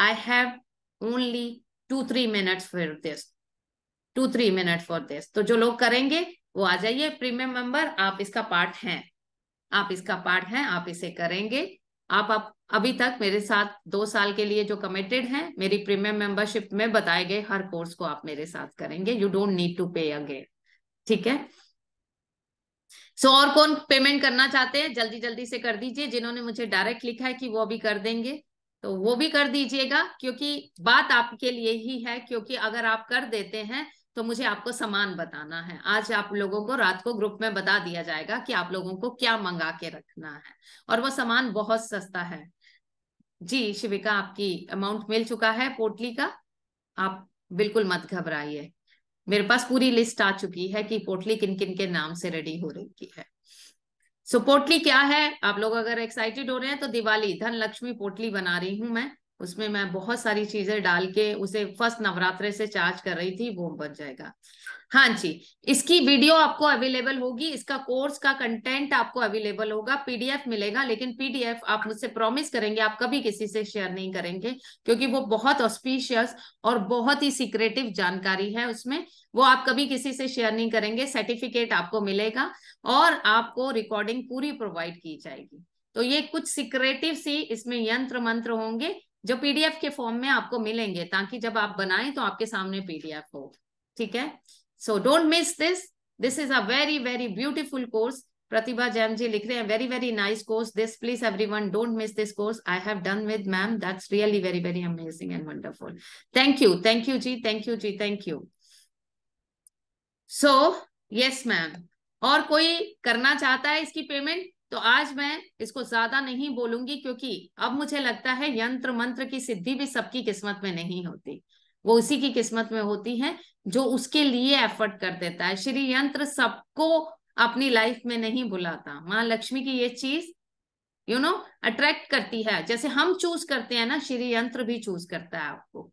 I have only two three minutes for this two three minute for this तो जो लोग करेंगे वो आ जाइए प्रीमियम मेंबर आप इसका पार्ट हैं आप इसका पार्ट हैं आप इसे करेंगे आप, अब अभी तक मेरे साथ दो साल के लिए जो कमिटेड हैं मेरी प्रीमियम मेंबरशिप में बताए गए हर कोर्स को आप मेरे साथ करेंगे you don't need to pay again ठीक है सो so, और कौन पेमेंट करना चाहते हैं जल्दी जल्दी से कर दीजिए जिन्होंने मुझे डायरेक्ट लिखा है कि वो अभी कर देंगे तो वो भी कर दीजिएगा क्योंकि बात आपके लिए ही है क्योंकि अगर आप कर देते हैं तो मुझे आपको सामान बताना है आज आप लोगों को रात को ग्रुप में बता दिया जाएगा कि आप लोगों को क्या मंगा के रखना है और वो सामान बहुत सस्ता है जी शिविका आपकी अमाउंट मिल चुका है पोटली का आप बिल्कुल मत घबराइए मेरे पास पूरी लिस्ट आ चुकी है कि पोटली किन किन के नाम से रेडी हो रही है सो so, पोटली क्या है आप लोग अगर एक्साइटेड हो रहे हैं तो दिवाली धन लक्ष्मी पोटली बना रही हूं मैं उसमें मैं बहुत सारी चीजें डाल के उसे फर्स्ट नवरात्रे से चार्ज कर रही थी वो बन जाएगा हाँ जी इसकी वीडियो आपको अवेलेबल होगी इसका कोर्स का कंटेंट आपको अवेलेबल होगा पीडीएफ मिलेगा लेकिन पीडीएफ आप मुझसे प्रॉमिस करेंगे आप कभी किसी से शेयर नहीं करेंगे क्योंकि वो बहुत ऑस्पिशियस और बहुत ही सीक्रेटिव जानकारी है उसमें वो आप कभी किसी से शेयर नहीं करेंगे सर्टिफिकेट आपको मिलेगा और आपको रिकॉर्डिंग पूरी प्रोवाइड की जाएगी तो ये कुछ सिक्रेटिव सी इसमें यंत्र मंत्र होंगे जो पीडीएफ के फॉर्म में आपको मिलेंगे ताकि जब आप बनाएं तो आपके सामने पीडीएफ हो ठीक है so don't miss this this is a very very beautiful course Pratibha जैम जी लिख रहे हैं very very nice course this please everyone don't miss this course I have done with ma'am that's really very very amazing and wonderful thank you thank you ji thank you ji thank you so yes ma'am और कोई करना चाहता है इसकी पेमेंट तो आज मैं इसको ज्यादा नहीं बोलूंगी क्योंकि अब मुझे लगता है यंत्र मंत्र की सिद्धि भी सबकी किस्मत में नहीं होती वो उसी की किस्मत में होती है जो उसके लिए एफर्ट कर देता है श्री यंत्र सबको अपनी लाइफ में नहीं बुलाता माँ लक्ष्मी की ये चीज यू नो अट्रैक्ट करती है जैसे हम चूज करते हैं ना श्री यंत्र भी चूज करता है आपको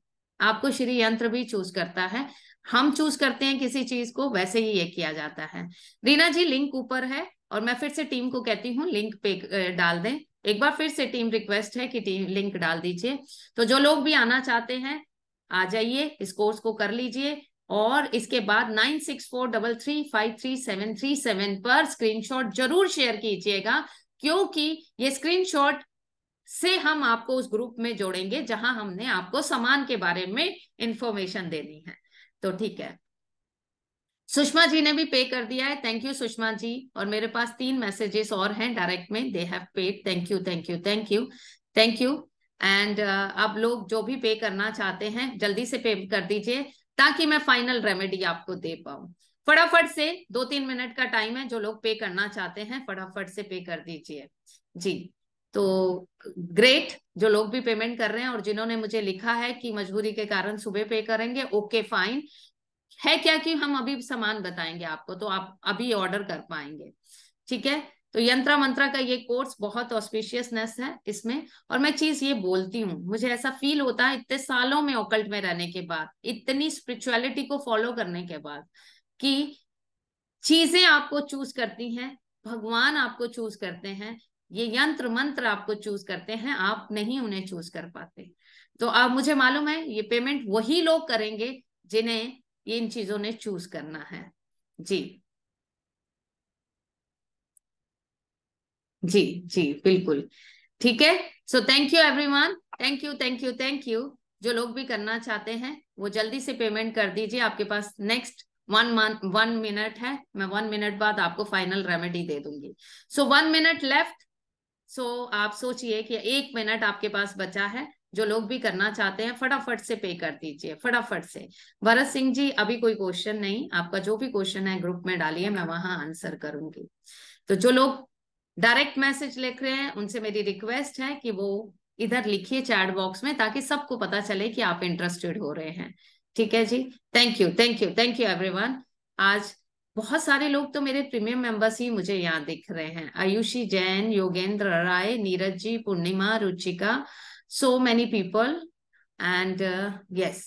आपको श्री यंत्र भी चूज करता है हम चूज करते हैं किसी चीज को वैसे ही ये किया जाता है रीना जी लिंक ऊपर है और मैं फिर से टीम को कहती हूँ लिंक पे डाल दें एक बार फिर से टीम रिक्वेस्ट है कि टीम लिंक डाल दीजिए तो जो लोग भी आना चाहते हैं आ जाइए इस कोर्स को कर लीजिए और इसके बाद nine six four double three five three seven three seven पर स्क्रीनशॉट जरूर शेयर कीजिएगा क्योंकि ये स्क्रीनशॉट से हम आपको उस ग्रुप में जोड़ेंगे जहां हमने आपको सामान के बारे में इंफॉर्मेशन देनी है तो ठीक है सुषमा जी ने भी पे कर दिया है थैंक यू सुषमा जी और मेरे पास तीन मैसेजेस और हैं डायरेक्ट में they have paid thank you thank you thank you thank you and आप लोग जो भी पे करना चाहते हैं जल्दी से पे कर दीजिए ताकि मैं फाइनल रेमेडी आपको दे पाऊं फटाफट से दो तीन मिनट का टाइम है जो लोग पे करना चाहते हैं फटाफट से पे कर दीजिए जी तो ग्रेट जो लोग भी पेमेंट कर रहे हैं और जिन्होंने मुझे लिखा है कि मजबूरी के कारण सुबह पे करेंगे ओके फाइन है क्या कि हम अभी सामान बताएंगे आपको तो आप अभी ऑर्डर कर पाएंगे ठीक है तो यंत्र मंत्रा का ये कोर्स बहुत ऑस्पिशियसनेस है इसमें और मैं चीज ये बोलती हूँ मुझे ऐसा फील होता है इतने सालों में ओकल्ट में रहने के बाद इतनी स्पिरिचुअलिटी को फॉलो करने के बाद कि चीजें आपको चूज करती हैं भगवान आपको चूज करते हैं ये यंत्र मंत्र आपको चूज करते हैं आप नहीं उन्हें चूज कर पाते तो आप मुझे मालूम है ये पेमेंट वही लोग करेंगे जिन्हें ये इन चीजों ने चूज करना है जी जी जी बिल्कुल ठीक है so thank you everyone thank you thank you thank you जो लोग भी करना चाहते हैं वो जल्दी से पेमेंट कर दीजिए आपके पास next one month one minute है मैं वन मिनट बाद आपको फाइनल रेमेडी दे दूंगी so one minute left so आप सोचिए कि एक मिनट आपके पास बचा है जो लोग भी करना चाहते हैं फटाफट से पे कर दीजिए फटाफट से भरत सिंह जी अभी कोई क्वेश्चन नहीं आपका जो भी क्वेश्चन है ग्रुप में डालिए मैं वहां आंसर करूंगी तो जो लोग डायरेक्ट मैसेज लिख रहे हैं उनसे मेरी रिक्वेस्ट है कि वो इधर लिखिए चैट बॉक्स में ताकि सबको पता चले कि आप इंटरेस्टेड हो रहे हैं ठीक है जी thank you thank you thank you everyone आज बहुत सारे लोग तो मेरे प्रीमियम मेंबर्स ही मुझे यहाँ दिख रहे हैं Ayushi Jain Yogendra Rai Neeraj ji Purnima Ruchika so many people and uh, yes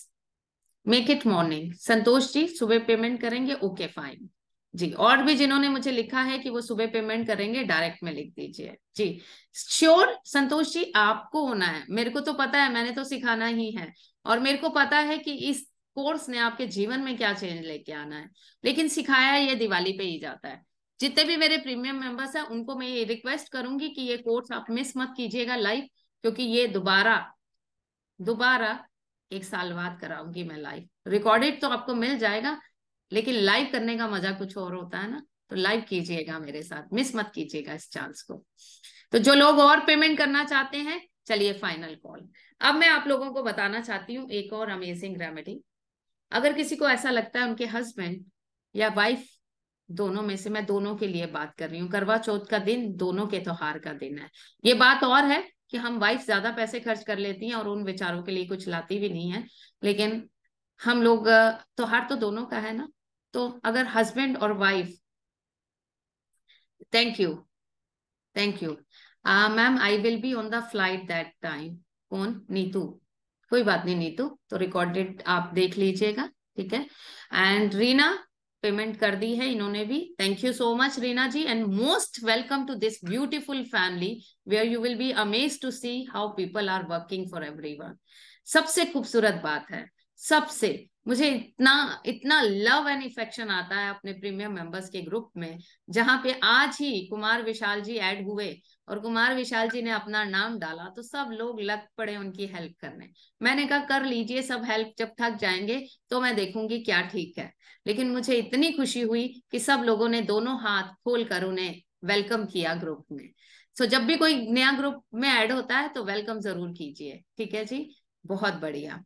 make it morning Santosh ji सुबह पेमेंट करेंगे ओके okay, फाइन जी और भी जिन्होंने मुझे लिखा है कि वो सुबह पेमेंट करेंगे डायरेक्ट में लिख दीजिए जी श्योर संतोष जी आपको होना है मेरे को तो पता है मैंने तो सिखाना ही है और मेरे को पता है कि इस कोर्स ने आपके जीवन में क्या चेंज लेके आना है लेकिन सिखाया ये दिवाली पे ही जाता है जितने भी मेरे प्रीमियम मेंबर्स है उनको मैं ये रिक्वेस्ट करूंगी कि ये कोर्स आप मिस मत कीजिएगा लाइव क्योंकि ये दोबारा दोबारा एक साल बाद कराऊंगी मैं लाइव रिकॉर्डेड तो आपको मिल जाएगा लेकिन लाइव करने का मजा कुछ और होता है ना तो लाइव कीजिएगा मेरे साथ मिस मत कीजिएगा इस चांस को तो जो लोग और पेमेंट करना चाहते हैं चलिए फाइनल कॉल अब मैं आप लोगों को बताना चाहती हूँ एक और अमेजिंग रेमेडी अगर किसी को ऐसा लगता है उनके हस्बैंड या वाइफ दोनों में से मैं दोनों के लिए बात कर रही हूँ करवा चौथ का दिन दोनों के त्योहार का दिन है ये बात और है कि हम वाइफ ज्यादा पैसे खर्च कर लेती हैं और उन विचारों के लिए कुछ लाती भी नहीं है लेकिन हम लोग त्योहार तो दोनों का है ना तो अगर हस्बैंड और wife thank you thank you ma'am I will be on the flight that time कौन नीतू कोई बात नहीं नीतू तो रिकॉर्डेड आप देख लीजिएगा ठीक है एंड रीना पेमेंट कर दी है इन्होंने भी thank you so much Reena ji and most welcome to this beautiful family where you will be amaze to see how people are working for everyone सबसे खूबसूरत बात है सबसे मुझे इतना इतना लव एंड इफेक्शन आता है अपने प्रीमियम मेंबर्स के ग्रुप में जहां पे आज ही कुमार विशाल जी ऐड हुए और कुमार विशाल जी ने अपना नाम डाला तो सब लोग लग पड़े उनकी हेल्प करने मैंने कहा कर लीजिए सब हेल्प जब थक जाएंगे तो मैं देखूंगी क्या ठीक है लेकिन मुझे इतनी खुशी हुई कि सब लोगों ने दोनों हाथ खोल कर उन्हें वेलकम किया ग्रुप में सो जब भी कोई नया ग्रुप में ऐड होता है तो वेलकम जरूर कीजिए ठीक है जी बहुत बढ़िया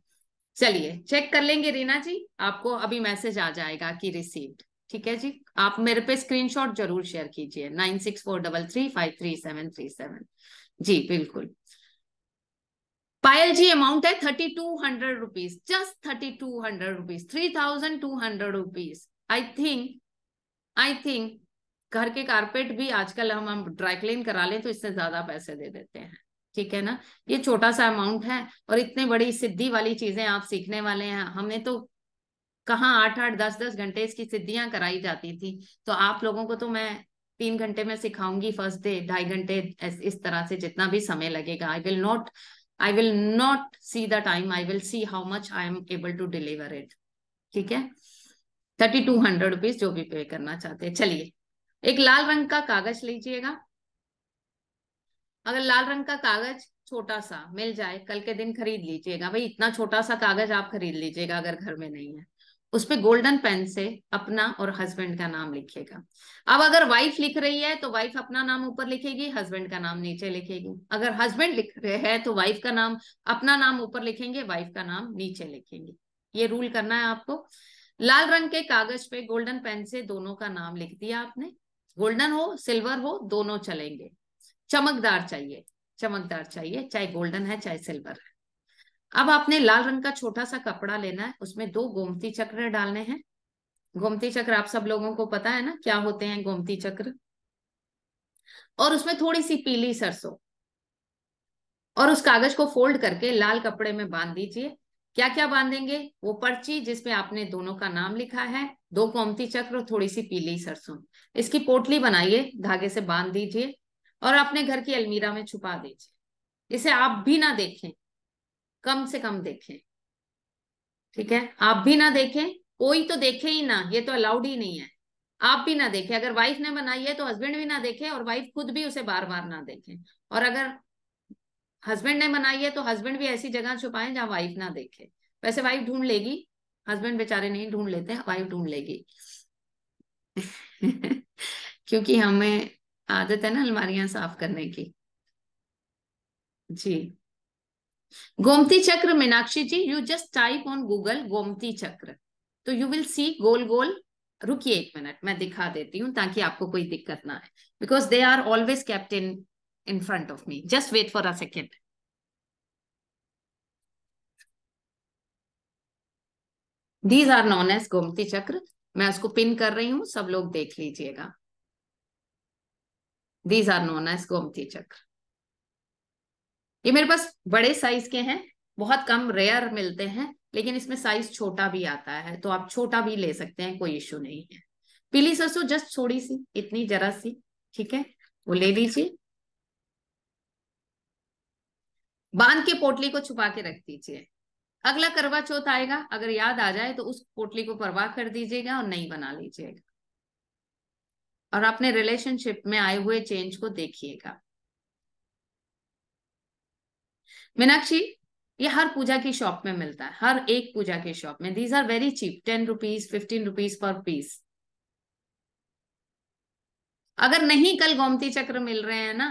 चलिए चेक कर लेंगे रीना जी आपको अभी मैसेज आ जाएगा कि रिसीव्ड ठीक है जी आप मेरे पे स्क्रीनशॉट जरूर शेयर कीजिए nine six four double three five three seven three seven जी बिल्कुल पायल जी अमाउंट है thirty two hundred rupees just thirty two hundred rupees three thousand two hundred rupees I think I think घर के कारपेट भी आजकल हम हम ड्राई क्लीन करा लें तो इससे ज्यादा पैसे दे देते हैं ठीक है ना ये छोटा सा अमाउंट है और इतने बड़ी सिद्धि वाली चीजें आप सीखने वाले हैं हमने तो कहा आठ आठ दस दस घंटे इसकी सिद्धियां कराई जाती थी तो आप लोगों को तो मैं तीन घंटे में सिखाऊंगी फर्स्ट डे ढाई घंटे इस तरह से जितना भी समय लगेगा I will not I will not see the time I will see how much I am able to deliver it ठीक है थर्टी टू हंड्रेड रुपीज जो भी पे करना चाहते हैं चलिए एक लाल रंग का कागज लीजिएगा अगर लाल रंग का कागज छोटा सा मिल जाए कल के दिन खरीद लीजिएगा भाई इतना छोटा सा कागज आप खरीद लीजिएगा अगर घर में नहीं है उस पर गोल्डन पेन से अपना और हस्बैंड का नाम लिखिएगा अब अगर वाइफ लिख रही है तो वाइफ अपना नाम ऊपर लिखेगी हस्बैंड का नाम नीचे लिखेगी अगर हस्बैंड लिख रहे हैं तो वाइफ का नाम अपना नाम ऊपर लिखेंगे वाइफ का नाम नीचे लिखेंगे ये रूल करना है आपको लाल रंग के कागज पे गोल्डन पेन से दोनों का नाम लिख दिया आपने गोल्डन हो सिल्वर हो दोनों चलेंगे चमकदार चाहिए चमकदार चाहिए चाहे गोल्डन है चाहे सिल्वर है अब आपने लाल रंग का छोटा सा कपड़ा लेना है उसमें दो गोमती चक्र डालने हैं गोमती चक्र आप सब लोगों को पता है ना क्या होते हैं गोमती चक्र और उसमें थोड़ी सी पीली सरसों और उस कागज को फोल्ड करके लाल कपड़े में बांध दीजिए क्या क्या बांधेंगे वो पर्ची जिसमें आपने दोनों का नाम लिखा है दो कोमती चक्र और थोड़ी सी पीली सरसों इसकी पोटली बनाइए धागे से बांध दीजिए और अपने घर की अलमीरा में छुपा दीजिए इसे आप भी ना देखें कम से कम देखें ठीक है आप भी ना देखें कोई तो देखे ही ना ये तो अलाउड ही नहीं है आप भी ना देखें अगर वाइफ ने बनाई है तो हस्बैंड भी ना देखे और वाइफ खुद भी उसे बार बार ना देखे और अगर हस्बैंड ने बनाई है तो हस्बैंड भी ऐसी जगह छुपाए जहां वाइफ ना देखे वैसे वाइफ ढूंढ लेगी हस्बैंड बेचारे नहीं ढूंढ लेते वाइफ ढूंढ लेगी क्योंकि हमें आदत है ना अलमारियां साफ करने की जी गोमती चक्र Meenakshi ji you just type on Google Gomti chakra तो यू विल सी गोल गोल रुकिए एक मिनट मैं दिखा देती हूँ ताकि आपको कोई दिक्कत ना आए because they are always kept in in in front of me just wait for a second these are known as Gomti chakra मैं उसको पिन कर रही हूँ सब लोग देख लीजिएगा these are known as Gomti chakra ये मेरे पास बड़े साइज के हैं बहुत कम रेयर मिलते हैं लेकिन इसमें साइज छोटा भी आता है तो आप छोटा भी ले सकते हैं कोई इश्यू नहीं है पीली सरसों जस्ट थोड़ी सी इतनी जरा सी ठीक है वो ले लीजिए बांध के पोटली को छुपा के रख दीजिए अगला करवा चौथ आएगा अगर याद आ जाए तो उस पोटली को परवाह कर दीजिएगा और नहीं बना लीजिएगा और अपने रिलेशनशिप में आए हुए चेंज को देखिएगा मीनाक्षी ये हर पूजा की शॉप में मिलता है हर एक पूजा की शॉप में these are very cheap ten rupees fifteen rupees per piece अगर नहीं कल गोमती चक्र मिल रहे हैं ना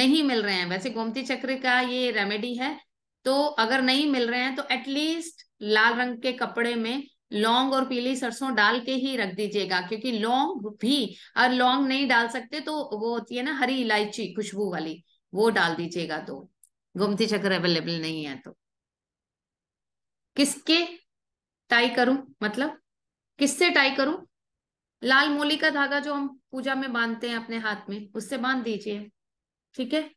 नहीं मिल रहे हैं वैसे गोमती चक्र का ये रेमेडी है तो अगर नहीं मिल रहे हैं तो एटलीस्ट लाल रंग के कपड़े में लौंग और पीली सरसों डाल के ही रख दीजिएगा क्योंकि लौंग भी अगर लौंग नहीं डाल सकते तो वो होती है ना हरी इलायची खुशबू वाली वो डाल दीजिएगा तो गोमती चक्र अवेलेबल नहीं है तो किसके टाई करूं मतलब किससे टाई करूं लाल मोली का धागा जो हम पूजा में बांधते हैं अपने हाथ में उससे बांध दीजिए ठीक है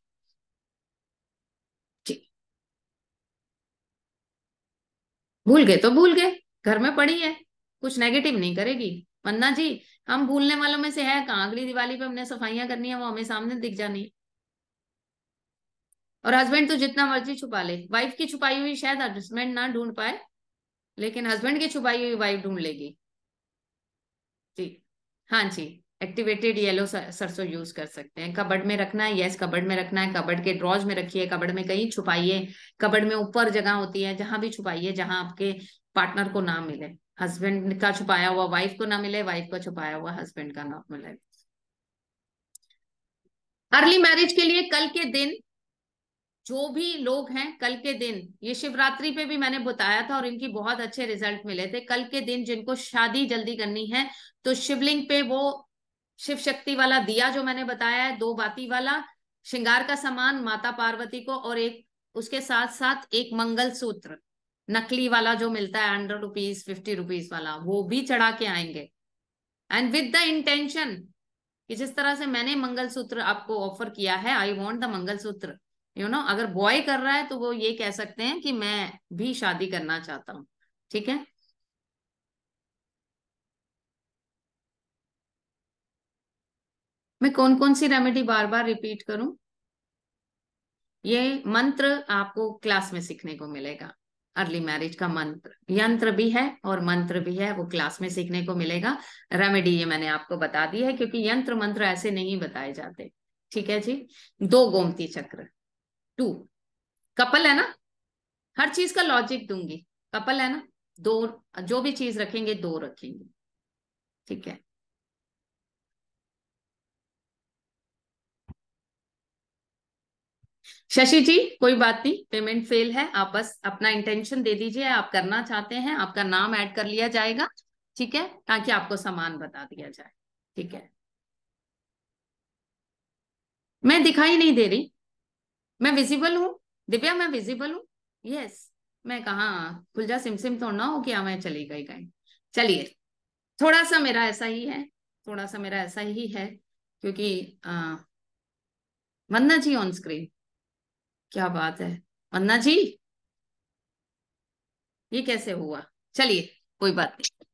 भूल गए तो भूल गए घर में पड़ी है कुछ नेगेटिव नहीं करेगी मन्ना जी हम भूलने वालों में से है कहा अगली दिवाली पे हमने सफाइयां करनी है वो हमें सामने दिख जानी और हस्बैंड तो जितना मर्जी छुपा ले वाइफ की छुपाई हुई शायद हस्बैंड ना ढूंढ पाए लेकिन हस्बैंड की छुपाई हुई वाइफ ढूंढ लेगी जी हाँ जी एक्टिवेटेड येलो सरसों यूज कर सकते हैं कबड में रखना है यस कबड में रखना है कबड के ड्रॉज में रखिए कबड में कहीं छुपाइए कबड में ऊपर जगह होती है जहां भी छुपाइए जहां आपके पार्टनर को ना मिले हस्बैंड का छुपाया हुआ वाइफ को ना मिले वाइफ का छुपाया हुआ हस्बैंड का ना मिले अर्ली मैरिज के लिए कल के दिन जो भी लोग हैं कल के दिन ये शिवरात्रि पे भी मैंने बताया था और इनकी बहुत अच्छे रिजल्ट मिले थे कल के दिन जिनको शादी जल्दी करनी है तो शिवलिंग पे वो शिव शक्ति वाला दिया जो मैंने बताया है दो बाती वाला श्रृंगार का सामान माता पार्वती को और एक उसके साथ साथ एक मंगल सूत्र नकली वाला जो मिलता है हंड्रेड रुपीज फिफ्टी रुपीज वाला वो भी चढ़ा के आएंगे एंड विद द इंटेंशन कि जिस तरह से मैंने मंगलसूत्र आपको ऑफर किया है I want the mangalsutra you know अगर बॉय कर रहा है तो वो ये कह सकते हैं कि मैं भी शादी करना चाहता हूं ठीक है मैं कौन कौन सी रेमेडी बार बार रिपीट करूं ये मंत्र आपको क्लास में सीखने को मिलेगा अर्ली मैरिज का मंत्र यंत्र भी है और मंत्र भी है वो क्लास में सीखने को मिलेगा रेमेडी ये मैंने आपको बता दी है क्योंकि यंत्र मंत्र ऐसे नहीं बताए जाते ठीक है जी दो गोमती चक्र टू कपल है ना हर चीज का लॉजिक दूंगी कपल है ना दो जो भी चीज रखेंगे दो रखेंगे ठीक है शशि जी कोई बात नहीं पेमेंट फेल है आप बस अपना इंटेंशन दे दीजिए आप करना चाहते हैं आपका नाम ऐड कर लिया जाएगा ठीक है ताकि आपको सामान बता दिया जाए ठीक है मैं दिखाई नहीं दे रही मैं विजिबल हूँ दिव्या मैं विजिबल हूँ यस मैं कहा खुलजा सिमसिम तो ना हो क्या मैं चली गई गई चलिए थोड़ा सा मेरा ऐसा ही है थोड़ा सा मेरा ऐसा ही है क्योंकि अः वंदना जी ऑन स्क्रीन क्या बात है अन्ना जी ये कैसे हुआ चलिए कोई बात नहीं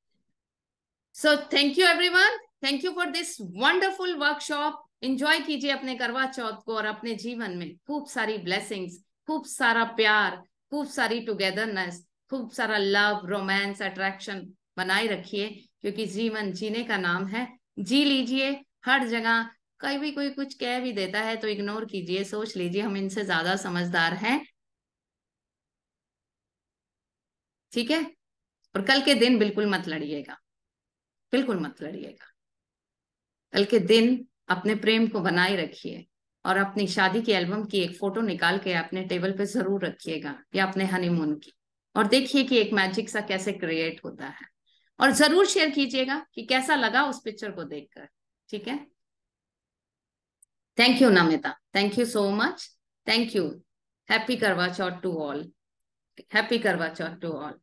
so thank you everyone thank you for this wonderful workshop enjoy कीजिए अपने करवा चौथ को और अपने जीवन में खूब सारी ब्लेसिंग्स खूब सारा प्यार खूब सारी टुगेदरनेस खूब सारा लव रोमांस अट्रैक्शन बनाए रखिए क्योंकि जीवन जीने का नाम है जी लीजिए हर जगह कहीं भी कोई कुछ कह भी देता है तो इग्नोर कीजिए सोच लीजिए हम इनसे ज्यादा समझदार हैं ठीक है और कल के दिन बिल्कुल मत लड़िएगा बिल्कुल मत लड़िएगा कल के दिन अपने प्रेम को बनाए रखिए और अपनी शादी की एल्बम की एक फोटो निकाल के अपने टेबल पे जरूर रखिएगा या अपने हनीमून की और देखिए कि एक मैजिक सा कैसे क्रिएट होता है और जरूर शेयर कीजिएगा कि कैसा लगा उस पिक्चर को देखकर ठीक है Thank you, Namita. Thank you so much. Thank you. Happy Karwa Chauth to all. Happy Karwa Chauth to all.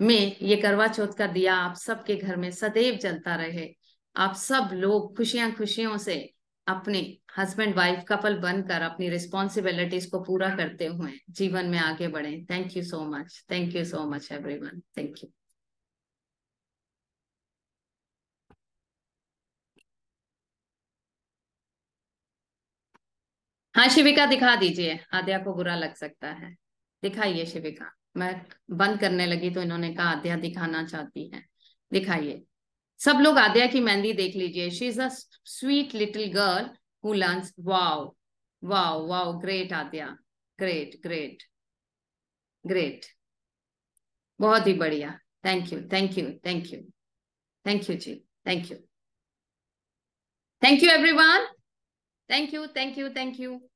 मैं ये करवा चौथ का दिया आप सबके घर में सदैव जलता रहे आप सब लोग खुशियां खुशियों से अपने हस्बैंड वाइफ कपल बनकर अपनी रिस्पॉन्सिबिलिटीज को पूरा करते हुए जीवन में आगे बढ़े thank you so much thank you so much everyone thank you हाँ शिविका दिखा दीजिए आद्या को बुरा लग सकता है दिखाइए शिविका मैं बंद करने लगी तो इन्होंने कहा आद्या दिखाना चाहती है दिखाइए सब लोग आद्या की मेहंदी देख लीजिए she is a sweet little girl who learns wow wow wow great Aadya great great great बहुत ही बढ़िया thank you thank you thank you thank you ji thank you thank you everyone thank you thank you thank you